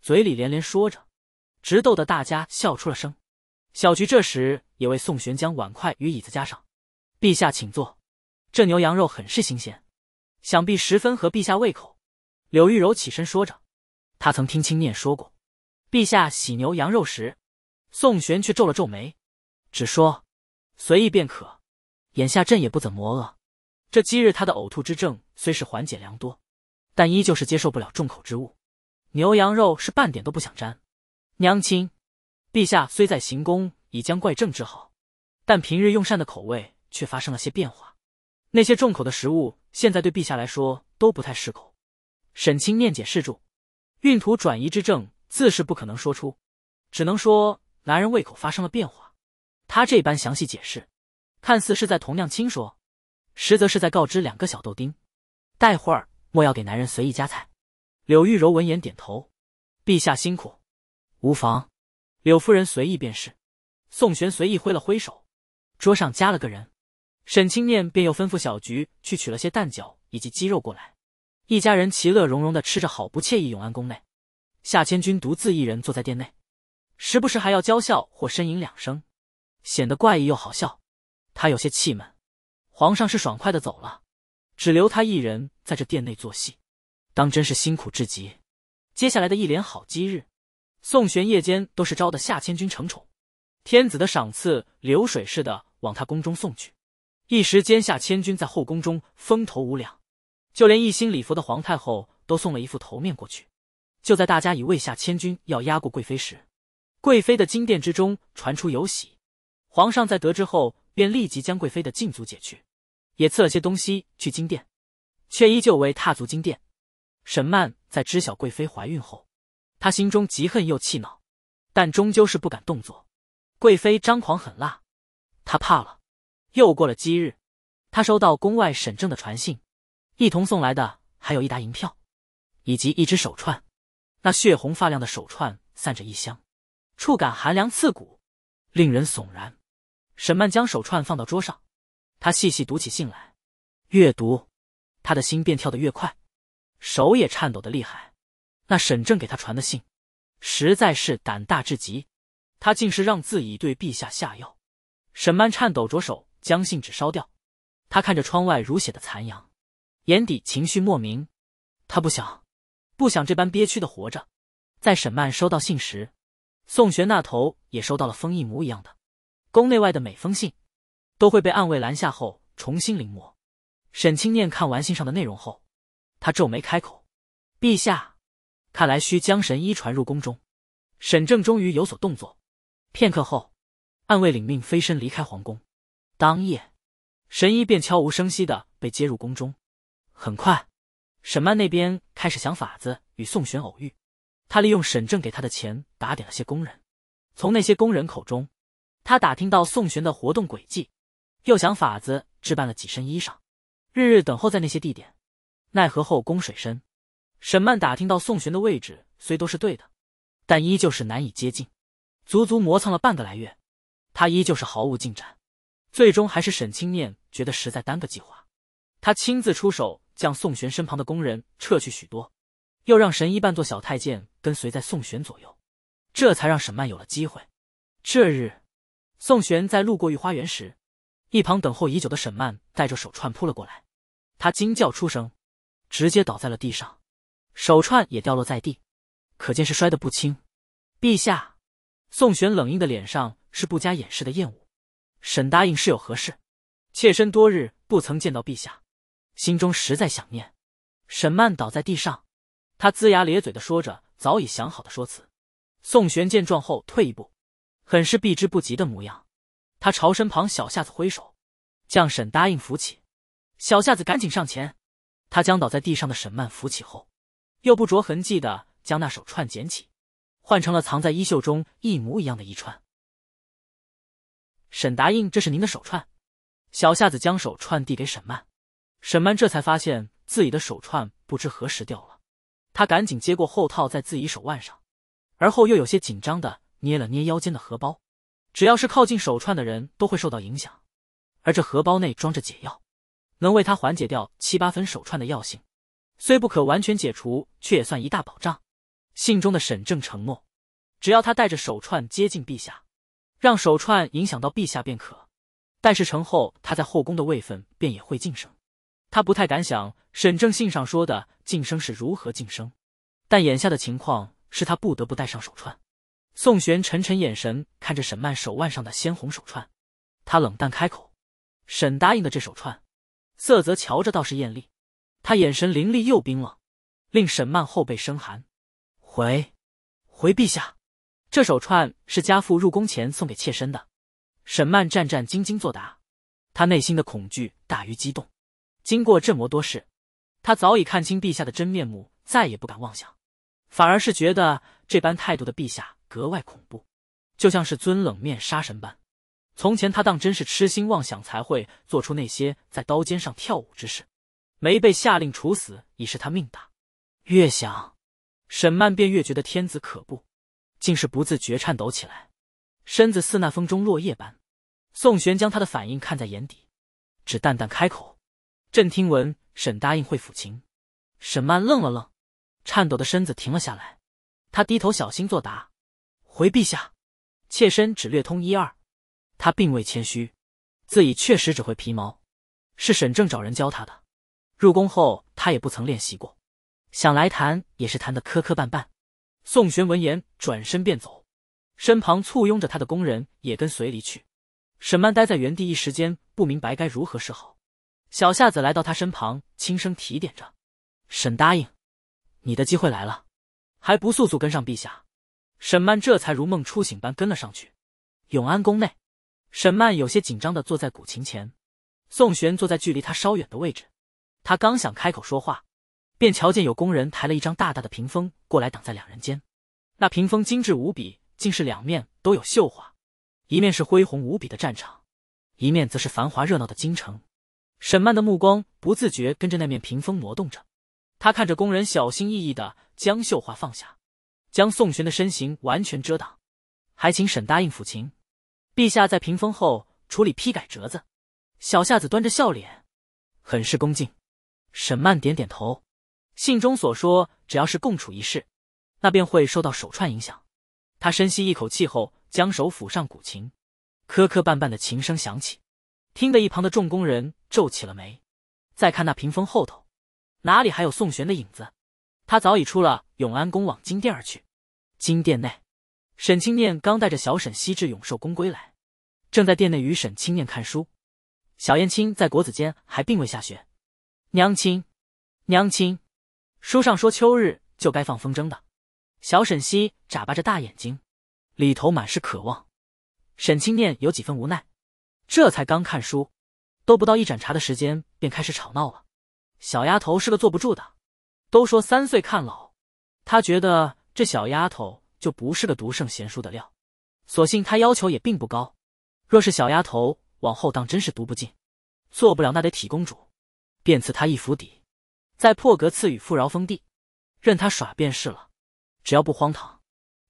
嘴里连连说着，直逗得大家笑出了声。小菊这时也为宋玄将碗筷与椅子加上：“陛下请坐，这牛羊肉很是新鲜，想必十分合陛下胃口。”柳玉柔起身说着：“她曾听青念说过，陛下喜牛羊肉时，宋玄却皱了皱眉，只说：“随意便可，眼下朕也不怎么饿。这今日他的呕吐之症虽是缓解良多。”但依旧是接受不了重口之物，牛羊肉是半点都不想沾。娘亲，陛下虽在行宫已将怪症治好，但平日用膳的口味却发生了些变化。那些重口的食物现在对陛下来说都不太适口。沈清念解释住，孕吐转移之症自是不可能说出，只能说男人胃口发生了变化。他这般详细解释，看似是在同娘亲说，实则是在告知两个小豆丁，待会儿。莫要给男人随意夹菜。柳玉柔闻言点头：“陛下辛苦，无妨，柳夫人随意便是。”宋玄随意挥了挥手，桌上加了个人。沈清念便又吩咐小菊去取了些蛋饺以及鸡肉过来。一家人其乐融融的吃着，好不惬意。永安宫内，夏千钧独自一人坐在殿内，时不时还要娇笑或呻吟两声，显得怪异又好笑。他有些气闷。皇上是爽快的走了。只留他一人在这殿内做戏，当真是辛苦至极。接下来的一连好几日，宋玄夜间都是招的夏千钧成宠，天子的赏赐流水似的往他宫中送去，一时间夏千钧在后宫中风头无两，就连一心礼佛的皇太后都送了一副头面过去。就在大家以为夏千钧要压过贵妃时，贵妃的金殿之中传出有喜，皇上在得知后便立即将贵妃的禁足解去。也赐了些东西去金殿，却依旧未踏足金殿。沈曼在知晓贵妃怀孕后，她心中极恨又气恼，但终究是不敢动作。贵妃张狂狠辣，她怕了。又过了几日，她收到宫外沈正的传信，一同送来的还有一沓银票，以及一只手串。那血红发亮的手串散着异香，触感寒凉刺骨，令人悚然。沈曼将手串放到桌上。他细细读起信来，越读，他的心便跳得越快，手也颤抖的厉害。那沈正给他传的信，实在是胆大至极，他竟是让自己对陛下下药。沈曼颤抖着手将信纸烧掉，他看着窗外如血的残阳，眼底情绪莫名。他不想，不想这般憋屈的活着。在沈曼收到信时，宋玄那头也收到了封一模一样的，宫内外的每封信。都会被暗卫拦下后重新临摹。沈清念看完信上的内容后，他皱眉开口：“陛下，看来需将神医传入宫中。”沈正终于有所动作。片刻后，暗卫领命飞身离开皇宫。当夜，神医便悄无声息的被接入宫中。很快，沈曼那边开始想法子与宋玄偶遇。他利用沈正给他的钱打点了些工人，从那些工人口中，他打听到宋玄的活动轨迹。又想法子置办了几身衣裳，日日等候在那些地点，奈何后宫水深。沈曼打听到宋玄的位置，虽都是对的，但依旧是难以接近。足足磨蹭了半个来月，他依旧是毫无进展。最终还是沈清念觉得实在耽搁计划，他亲自出手将宋玄身旁的宫人撤去许多，又让神医扮作小太监跟随在宋玄左右，这才让沈曼有了机会。这日，宋玄在路过御花园时。一旁等候已久的沈曼带着手串扑了过来，她惊叫出声，直接倒在了地上，手串也掉落在地，可见是摔得不轻。陛下，宋玄冷硬的脸上是不加掩饰的厌恶。沈答应是有何事？妾身多日不曾见到陛下，心中实在想念。沈曼倒在地上，她龇牙咧嘴的说着早已想好的说辞。宋玄见状后退一步，很是避之不及的模样。他朝身旁小夏子挥手，将沈答应扶起。小夏子赶紧上前，他将倒在地上的沈曼扶起后，又不着痕迹的将那手串捡起，换成了藏在衣袖中一模一样的一串。沈答应，这是您的手串。小夏子将手串递给沈曼，沈曼这才发现自己的手串不知何时掉了，他赶紧接过后套在自己手腕上，而后又有些紧张的捏了捏腰间的荷包。只要是靠近手串的人都会受到影响，而这荷包内装着解药，能为他缓解掉七八分手串的药性，虽不可完全解除，却也算一大保障。信中的沈正承诺，只要他带着手串接近陛下，让手串影响到陛下便可。但是成后，他在后宫的位分便也会晋升。他不太敢想沈正信上说的晋升是如何晋升，但眼下的情况是他不得不带上手串。宋玄沉沉眼神看着沈曼手腕上的鲜红手串，他冷淡开口：“沈答应的这手串，色泽瞧着倒是艳丽。”他眼神凌厉又冰冷，令沈曼后背生寒。回，回陛下，这手串是家父入宫前送给妾身的。沈曼战战兢兢作答，他内心的恐惧大于激动。经过这么多事，他早已看清陛下的真面目，再也不敢妄想，反而是觉得这般态度的陛下。格外恐怖，就像是尊冷面杀神般。从前他当真是痴心妄想，才会做出那些在刀尖上跳舞之事。没被下令处死，已是他命大。越想，沈曼便越觉得天子可怖，竟是不自觉颤抖起来，身子似那风中落叶般。宋玄将他的反应看在眼底，只淡淡开口：“朕听闻沈答应会抚琴。”沈曼愣了愣，颤抖的身子停了下来，他低头小心作答。回陛下，妾身只略通一二，他并未谦虚，自己确实只会皮毛，是沈正找人教他的。入宫后他也不曾练习过，想来弹也是弹得磕磕绊绊。宋玄闻言转身便走，身旁簇拥着他的宫人也跟随离去。沈曼呆在原地，一时间不明白该如何是好。小夏子来到他身旁，轻声提点着：“沈答应，你的机会来了，还不速速跟上陛下。”沈曼这才如梦初醒般跟了上去。永安宫内，沈曼有些紧张的坐在古琴前，宋玄坐在距离他稍远的位置。他刚想开口说话，便瞧见有工人抬了一张大大的屏风过来挡在两人间。那屏风精致无比，竟是两面都有绣花，一面是恢宏无比的战场，一面则是繁华热闹的京城。沈曼的目光不自觉跟着那面屏风挪动着，他看着工人小心翼翼的将绣花放下。将宋玄的身形完全遮挡，还请沈答应抚琴，陛下在屏风后处理批改折子。小夏子端着笑脸，很是恭敬。沈曼点点头。信中所说，只要是共处一室，那便会受到手串影响。他深吸一口气后，将手抚上古琴，磕磕绊绊的琴声响起，听得一旁的众工人皱起了眉。再看那屏风后头，哪里还有宋玄的影子？他早已出了永安宫，往金殿而去。金殿内，沈清念刚带着小沈西至永寿宫归来，正在殿内与沈清念看书。小燕青在国子监还并未下学，娘亲，娘亲，书上说秋日就该放风筝的。小沈西眨巴着大眼睛，里头满是渴望。沈清念有几分无奈，这才刚看书，都不到一盏茶的时间，便开始吵闹了。小丫头是个坐不住的。都说三岁看老，他觉得这小丫头就不是个读圣贤书的料，所幸他要求也并不高。若是小丫头往后当真是读不进，做不了那得体公主，便赐她一府邸，再破格赐予富饶封地，任她耍便是了。只要不荒唐，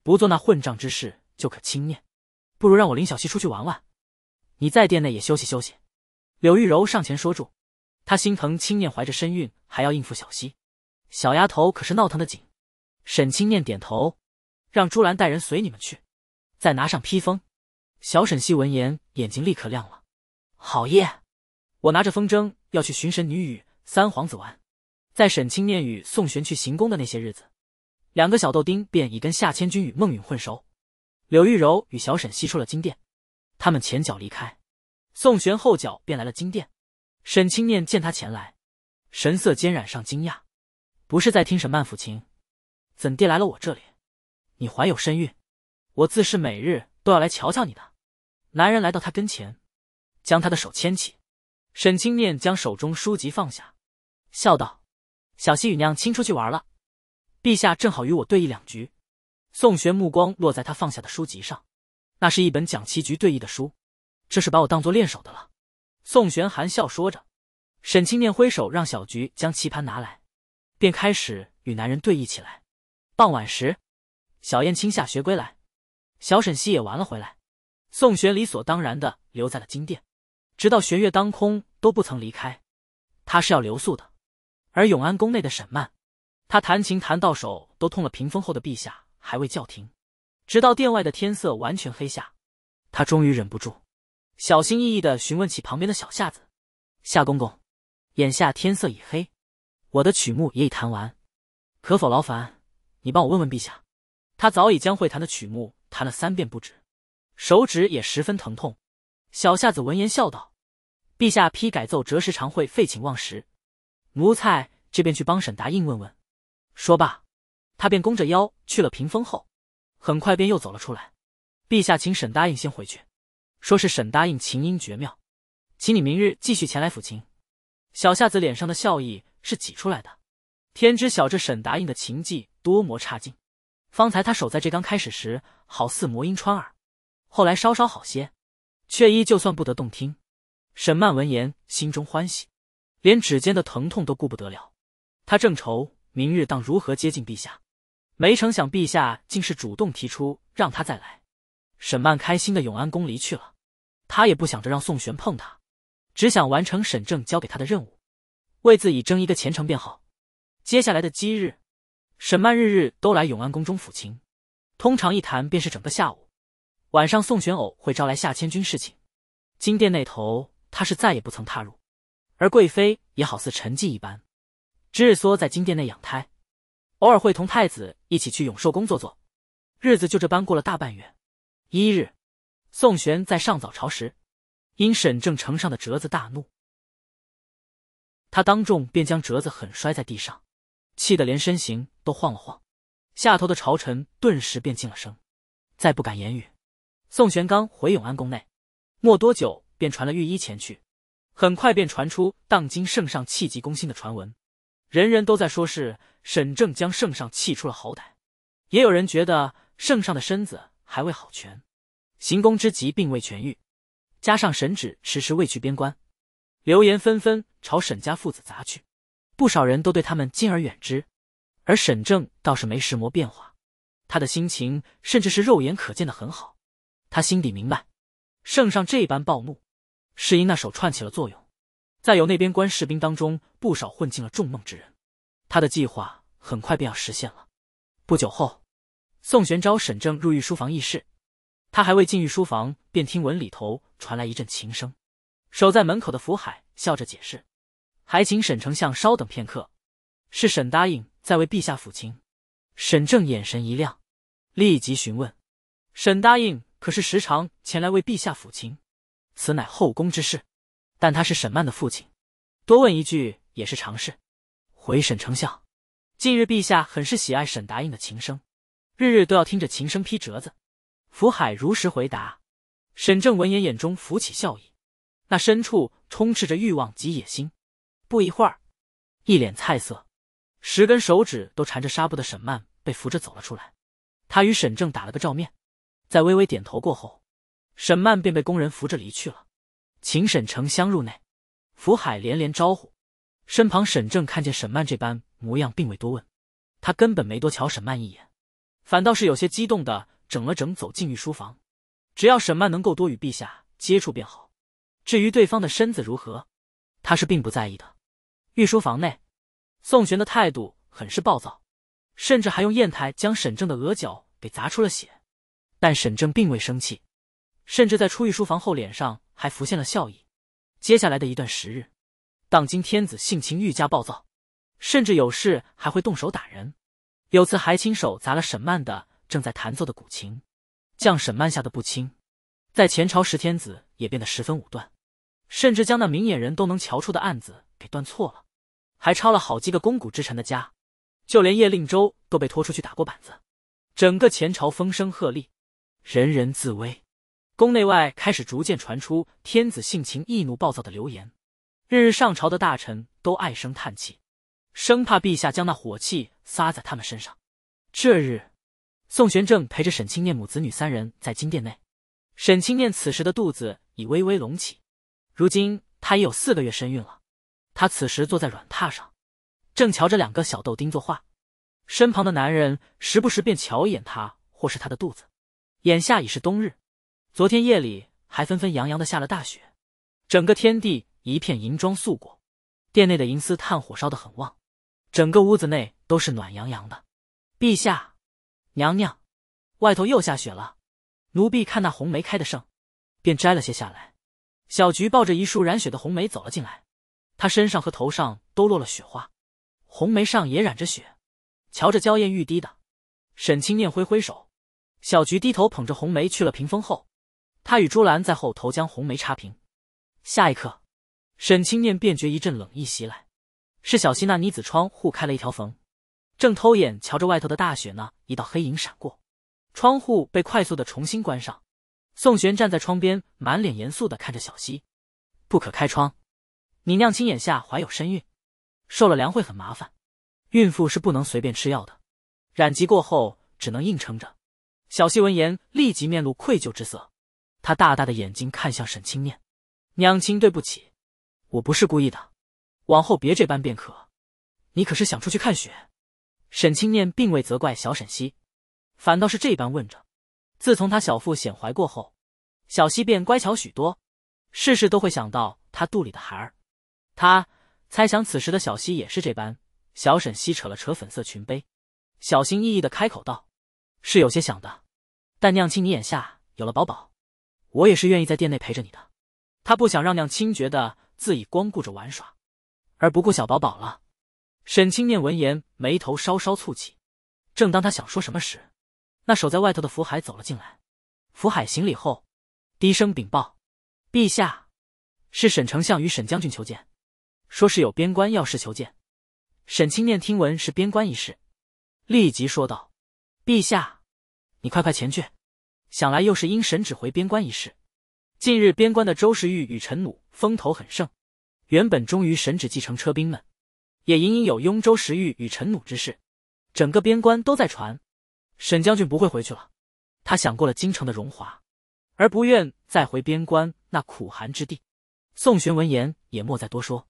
不做那混账之事，就可轻念。不如让我林小溪出去玩玩，你在殿内也休息休息。柳玉柔上前说住，她心疼青念怀着身孕还要应付小溪。小丫头可是闹腾的紧，沈清念点头，让朱兰带人随你们去，再拿上披风。小沈西闻言，眼睛立刻亮了，好耶！我拿着风筝要去寻神女与三皇子玩。在沈清念与宋玄去行宫的那些日子，两个小豆丁便已跟夏千钧与孟允混熟。柳玉柔与小沈西出了金殿，他们前脚离开，宋玄后脚便来了金殿。沈清念见他前来，神色间染上惊讶。不是在听沈曼抚琴，怎地来了我这里？你怀有身孕，我自是每日都要来瞧瞧你的。男人来到他跟前，将他的手牵起。沈清念将手中书籍放下，笑道：“小溪与娘亲出去玩了，陛下正好与我对弈两局。”宋玄目光落在他放下的书籍上，那是一本讲棋局对弈的书，这是把我当做练手的了。宋玄含笑说着，沈清念挥手让小菊将棋盘拿来。便开始与男人对弈起来。傍晚时，小燕青下学归来，小沈西也玩了回来。宋玄理所当然的留在了金殿，直到玄月当空都不曾离开。他是要留宿的。而永安宫内的沈曼，他弹琴弹到手都痛了，屏风后的陛下还未叫停，直到殿外的天色完全黑下，他终于忍不住，小心翼翼的询问起旁边的小夏子：“夏公公，眼下天色已黑。”我的曲目也已弹完，可否劳烦你帮我问问陛下？他早已将会弹的曲目弹了三遍不止，手指也十分疼痛。小夏子闻言笑道：“陛下批改奏折时常会废寝忘食，奴才这边去帮沈答应问问。”说罢，他便弓着腰去了屏风后，很快便又走了出来。陛下请沈答应先回去，说是沈答应琴音绝妙，请你明日继续前来抚琴。小夏子脸上的笑意。是挤出来的。天知晓这沈答应的琴技多么差劲。方才他守在这刚开始时，好似魔音穿耳，后来稍稍好些，却依旧算不得动听。沈曼闻言，心中欢喜，连指尖的疼痛都顾不得了。他正愁明日当如何接近陛下，没成想陛下竟是主动提出让他再来。沈曼开心的永安宫离去了，他也不想着让宋玄碰他，只想完成沈正交给他的任务。为自己争一个前程便好。接下来的几日，沈曼日日都来永安宫中抚琴，通常一弹便是整个下午。晚上，宋玄偶会招来夏千军侍寝，金殿那头他是再也不曾踏入。而贵妃也好似沉寂一般，只日缩在金殿内养胎，偶尔会同太子一起去永寿宫坐坐。日子就这般过了大半月。一日，宋玄在上早朝时，因沈正呈上的折子大怒。他当众便将折子狠摔在地上，气得连身形都晃了晃。下头的朝臣顿时便静了声，再不敢言语。宋玄刚回永安宫内，没多久便传了御医前去。很快便传出当今圣上气急攻心的传闻，人人都在说是沈正将圣上气出了好歹。也有人觉得圣上的身子还未好全，行宫之疾并未痊愈，加上神旨迟迟未去边关。流言纷纷朝沈家父子砸去，不少人都对他们敬而远之，而沈正倒是没什么变化，他的心情甚至是肉眼可见的很好。他心底明白，圣上这般暴怒，是因那手串起了作用，再有那边关士兵当中不少混进了众梦之人，他的计划很快便要实现了。不久后，宋玄昭、沈正入御书房议事，他还未进御书房，便听闻里头传来一阵琴声。守在门口的福海笑着解释：“还请沈丞相稍等片刻，是沈答应在为陛下抚琴。”沈正眼神一亮，立即询问：“沈答应可是时常前来为陛下抚琴？”“此乃后宫之事，但他是沈曼的父亲，多问一句也是常事。”“回沈丞相，近日陛下很是喜爱沈答应的琴声，日日都要听着琴声批折子。”福海如实回答。沈正闻言，眼中浮起笑意。那深处充斥着欲望及野心。不一会儿，一脸菜色、十根手指都缠着纱布的沈曼被扶着走了出来。他与沈正打了个照面，在微微点头过后，沈曼便被工人扶着离去了。请沈成相入内，福海连连招呼。身旁沈正看见沈曼这般模样，并未多问，他根本没多瞧沈曼一眼，反倒是有些激动的整了整走进御书房。只要沈曼能够多与陛下接触便好。至于对方的身子如何，他是并不在意的。御书房内，宋玄的态度很是暴躁，甚至还用砚台将沈正的额角给砸出了血。但沈正并未生气，甚至在出御书房后，脸上还浮现了笑意。接下来的一段时日，当今天子性情愈加暴躁，甚至有事还会动手打人。有次还亲手砸了沈曼的正在弹奏的古琴，将沈曼吓得不轻。在前朝时，天子也变得十分武断。甚至将那明眼人都能瞧出的案子给断错了，还抄了好几个功骨之臣的家，就连叶令周都被拖出去打过板子。整个前朝风声鹤唳，人人自危，宫内外开始逐渐传出天子性情易怒暴躁的流言。日日上朝的大臣都唉声叹气，生怕陛下将那火气撒在他们身上。这日，宋玄正陪着沈清念母子女三人在金殿内，沈清念此时的肚子已微微隆起。如今她已有四个月身孕了，她此时坐在软榻上，正瞧着两个小豆丁作画，身旁的男人时不时便瞧一眼她或是她的肚子。眼下已是冬日，昨天夜里还纷纷扬扬的下了大雪，整个天地一片银装素裹。殿内的银丝炭火烧得很旺，整个屋子内都是暖洋洋的。陛下，娘娘，外头又下雪了，奴婢看那红梅开的盛，便摘了些下来。小菊抱着一束染血的红梅走了进来，她身上和头上都落了雪花，红梅上也染着雪，瞧着娇艳欲滴的。沈清念挥挥手，小菊低头捧着红梅去了屏风后，她与朱兰在后头将红梅插屏。下一刻，沈清念便觉一阵冷意袭来，是小溪那妮子窗户开了一条缝，正偷眼瞧着外头的大雪呢。一道黑影闪过，窗户被快速的重新关上。宋玄站在窗边，满脸严肃的看着小溪，不可开窗。你娘亲眼下怀有身孕，受了凉会很麻烦。孕妇是不能随便吃药的，染疾过后只能硬撑着。小溪闻言，立即面露愧疚之色，他大大的眼睛看向沈清念，娘亲对不起，我不是故意的，往后别这般便可。你可是想出去看雪？沈清念并未责怪小沈溪，反倒是这般问着。自从他小腹显怀过后，小溪便乖巧许多，事事都会想到他肚里的孩儿。他猜想此时的小溪也是这般。小沈西扯了扯粉色裙背，小心翼翼的开口道：“是有些想的，但娘亲你眼下有了宝宝，我也是愿意在店内陪着你的。他不想让娘亲觉得自己光顾着玩耍，而不顾小宝宝了。”沈清念闻言，眉头稍稍蹙起。正当他想说什么时，那守在外头的福海走了进来，福海行礼后，低声禀报：“陛下，是沈丞相与沈将军求见，说是有边关要事求见。”沈清念听闻是边关一事，立即说道：“陛下，你快快前去，想来又是因神旨回边关一事。近日边关的周时玉与陈弩风头很盛，原本忠于神旨继承车兵们，也隐隐有拥周时玉与陈弩之事，整个边关都在传。”沈将军不会回去了，他想过了京城的荣华，而不愿再回边关那苦寒之地。宋玄闻言也莫再多说，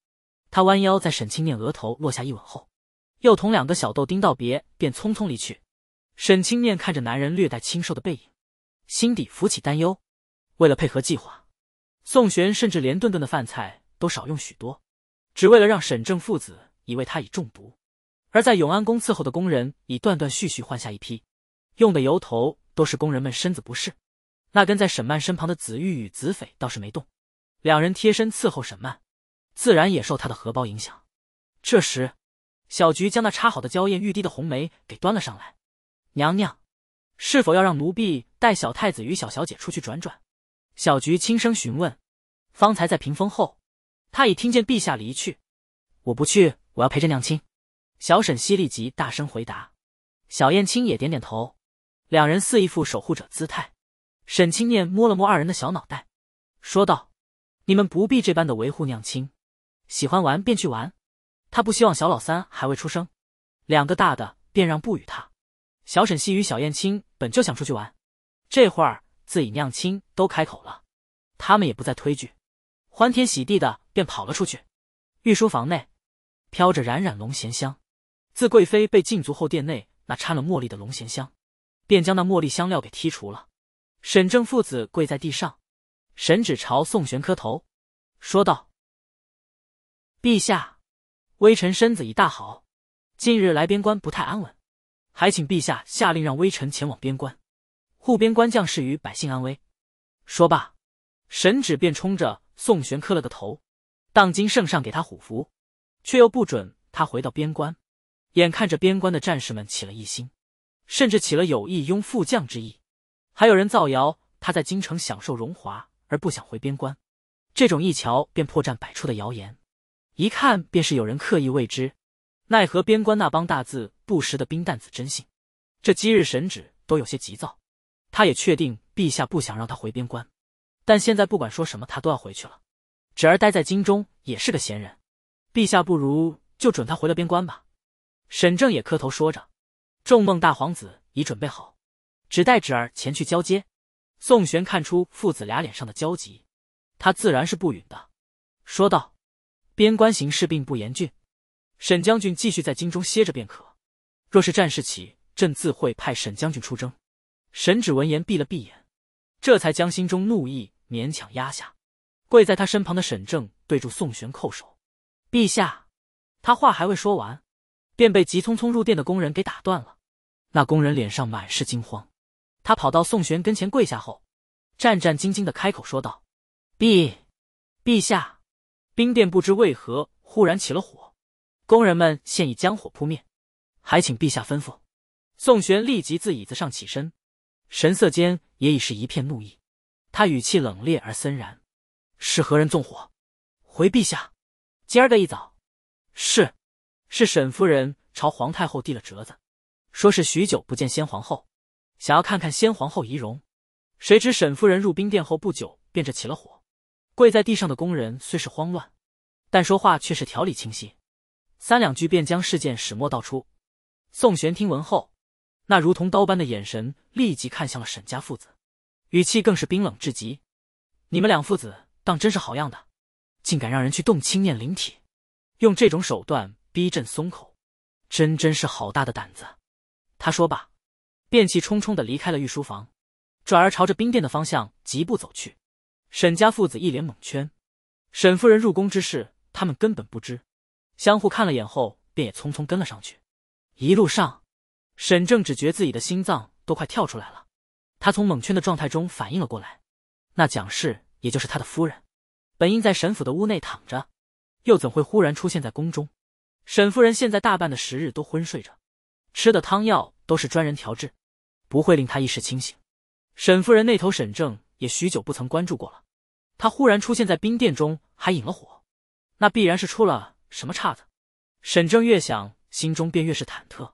他弯腰在沈清念额头落下一吻后，又同两个小豆丁道别，便匆匆离去。沈清念看着男人略带清瘦的背影，心底浮起担忧。为了配合计划，宋玄甚至连顿顿的饭菜都少用许多，只为了让沈正父子以为他已中毒。而在永安宫伺候的工人已断断续续换下一批。用的油头都是工人们身子不适，那跟在沈曼身旁的紫玉与紫翡倒是没动，两人贴身伺候沈曼，自然也受她的荷包影响。这时，小菊将那插好的娇艳欲滴的红梅给端了上来。娘娘，是否要让奴婢带小太子与小小姐出去转转？小菊轻声询问。方才在屏风后，她已听见陛下离去。我不去，我要陪着娘亲。小沈西立即大声回答。小燕青也点点头。两人似一副守护者姿态，沈清念摸了摸二人的小脑袋，说道：“你们不必这般的维护娘亲，喜欢玩便去玩。他不希望小老三还未出生，两个大的便让不与他。小沈西与小燕青本就想出去玩，这会儿自己娘亲都开口了，他们也不再推拒，欢天喜地的便跑了出去。御书房内飘着冉冉龙涎香，自贵妃被禁足后，殿内那掺了茉莉的龙涎香。”便将那茉莉香料给剔除了。沈正父子跪在地上，沈芷朝宋玄磕头，说道：“陛下，微臣身子已大好，近日来边关不太安稳，还请陛下下令让微臣前往边关，护边关将士与百姓安危。”说罢，沈芷便冲着宋玄磕了个头。当今圣上给他虎符，却又不准他回到边关，眼看着边关的战士们起了异心。甚至起了有意拥副将之意，还有人造谣他在京城享受荣华而不想回边关，这种一瞧便破绽百出的谣言，一看便是有人刻意为之。奈何边关那帮大字不识的兵蛋子真信，这今日神旨都有些急躁。他也确定陛下不想让他回边关，但现在不管说什么，他都要回去了。侄儿待在京中也是个闲人，陛下不如就准他回了边关吧。沈正也磕头说着。重梦大皇子已准备好，只待侄儿前去交接。宋玄看出父子俩脸上的焦急，他自然是不允的，说道：“边关形势并不严峻，沈将军继续在京中歇着便可。若是战事起，朕自会派沈将军出征。”沈芷闻言闭了闭眼，这才将心中怒意勉强压下。跪在他身旁的沈正对住宋玄叩首：“陛下！”他话还未说完，便被急匆匆入殿的工人给打断了。那工人脸上满是惊慌，他跑到宋玄跟前跪下后，战战兢兢的开口说道：“陛，陛下，冰殿不知为何忽然起了火，工人们现已将火扑灭，还请陛下吩咐。”宋玄立即自椅子上起身，神色间也已是一片怒意。他语气冷冽而森然：“是何人纵火？”回陛下，今儿个一早，是，是沈夫人朝皇太后递了折子。”说是许久不见先皇后，想要看看先皇后仪容。谁知沈夫人入冰殿后不久便着起了火，跪在地上的宫人虽是慌乱，但说话却是条理清晰，三两句便将事件始末道出。宋玄听闻后，那如同刀般的眼神立即看向了沈家父子，语气更是冰冷至极：“你们两父子当真是好样的，竟敢让人去动青念灵体，用这种手段逼朕松口，真真是好大的胆子！”他说罢，便气冲冲的离开了御书房，转而朝着兵殿的方向疾步走去。沈家父子一脸懵圈，沈夫人入宫之事他们根本不知，相互看了眼后，便也匆匆跟了上去。一路上，沈正只觉自己的心脏都快跳出来了，他从懵圈的状态中反应了过来，那蒋氏也就是他的夫人，本应在沈府的屋内躺着，又怎会忽然出现在宫中？沈夫人现在大半的时日都昏睡着。吃的汤药都是专人调制，不会令他一时清醒。沈夫人那头，沈正也许久不曾关注过了。他忽然出现在冰殿中，还引了火，那必然是出了什么岔子。沈正越想，心中便越是忐忑，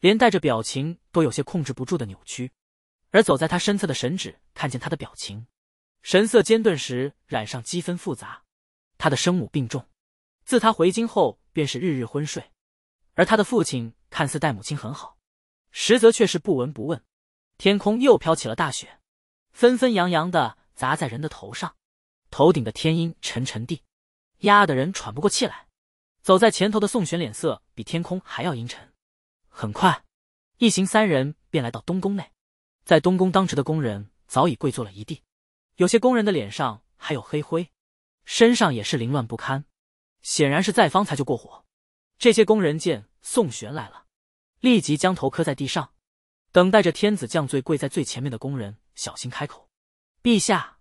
连带着表情都有些控制不住的扭曲。而走在他身侧的神指看见他的表情，神色间顿时染上几分复杂。他的生母病重，自他回京后便是日日昏睡，而他的父亲。看似待母亲很好，实则却是不闻不问。天空又飘起了大雪，纷纷扬扬的砸在人的头上，头顶的天阴沉沉地，压得人喘不过气来。走在前头的宋玄脸色比天空还要阴沉。很快，一行三人便来到东宫内，在东宫当值的工人早已跪坐了一地，有些工人的脸上还有黑灰，身上也是凌乱不堪，显然是在方才就过火。这些工人见。宋玄来了，立即将头磕在地上，等待着天子降罪。跪在最前面的工人小心开口：“陛下，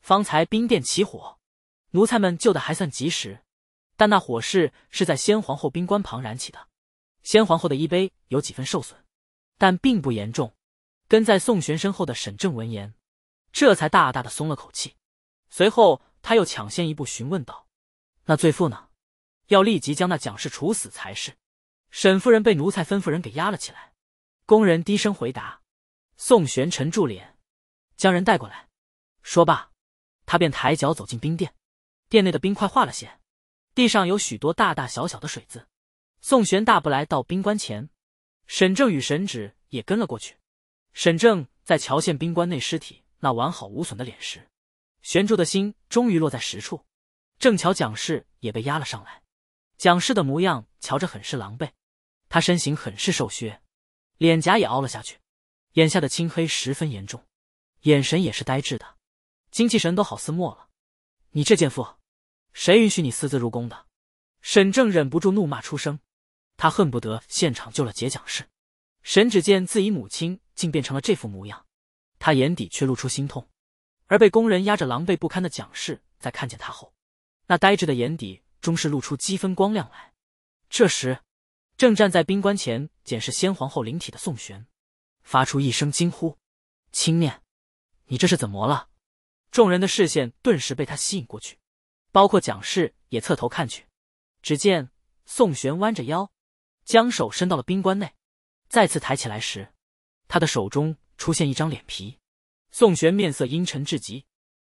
方才兵殿起火，奴才们救的还算及时，但那火势是在先皇后兵棺旁燃起的，先皇后的衣杯有几分受损，但并不严重。”跟在宋玄身后的沈正闻言，这才大大的松了口气。随后他又抢先一步询问道：“那罪妇呢？要立即将那蒋氏处死才是。”沈夫人被奴才吩咐人给押了起来，工人低声回答。宋玄沉住脸，将人带过来。说罢，他便抬脚走进冰殿。殿内的冰块化了些，地上有许多大大小小的水渍。宋玄大步来到冰棺前，沈正与沈芷也跟了过去。沈正在瞧见冰棺内尸体那完好无损的脸时，玄住的心终于落在实处。正巧蒋氏也被押了上来，蒋氏的模样瞧着很是狼狈。他身形很是瘦削，脸颊也凹了下去，眼下的青黑十分严重，眼神也是呆滞的，精气神都好似没了。你这贱妇，谁允许你私自入宫的？沈正忍不住怒骂出声，他恨不得现场救了结蒋氏。沈只见自己母亲竟变成了这副模样，他眼底却露出心痛。而被工人压着狼狈不堪的蒋氏，在看见他后，那呆滞的眼底终是露出几分光亮来。这时。正站在冰棺前检视先皇后灵体的宋玄，发出一声惊呼：“青念，你这是怎么了？”众人的视线顿时被他吸引过去，包括蒋氏也侧头看去。只见宋玄弯着腰，将手伸到了冰棺内，再次抬起来时，他的手中出现一张脸皮。宋玄面色阴沉至极，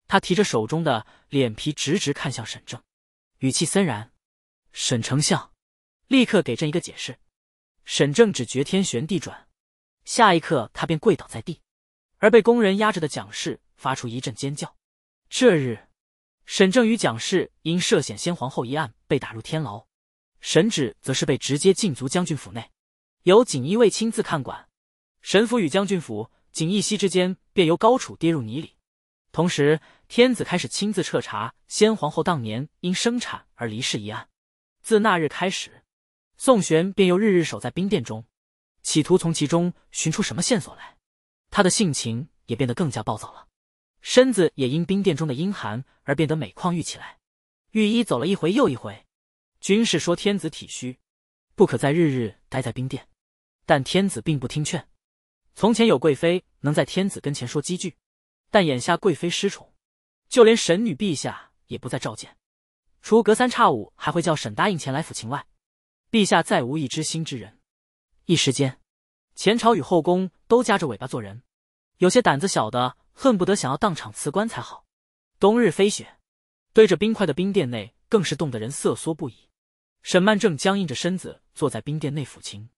他提着手中的脸皮直直看向沈正，语气森然：“沈丞相。”立刻给朕一个解释！沈正只觉天旋地转，下一刻他便跪倒在地。而被工人压着的蒋氏发出一阵尖叫。这日，沈正与蒋氏因涉险先皇后一案被打入天牢，沈芷则是被直接禁足将军府内，由锦衣卫亲自看管。沈府与将军府仅一息之间，便由高处跌入泥里。同时，天子开始亲自彻查先皇后当年因生产而离世一案。自那日开始。宋玄便又日日守在冰殿中，企图从其中寻出什么线索来。他的性情也变得更加暴躁了，身子也因冰殿中的阴寒而变得每况愈起来。御医走了一回又一回，军士说天子体虚，不可再日日待在冰殿，但天子并不听劝。从前有贵妃能在天子跟前说几句，但眼下贵妃失宠，就连神女陛下也不再召见。除隔三差五还会叫沈答应前来抚琴外，陛下再无一知心之人，一时间，前朝与后宫都夹着尾巴做人，有些胆子小的恨不得想要当场辞官才好。冬日飞雪，堆着冰块的冰殿内更是冻得人瑟缩不已。沈曼正僵硬着身子坐在冰殿内抚琴。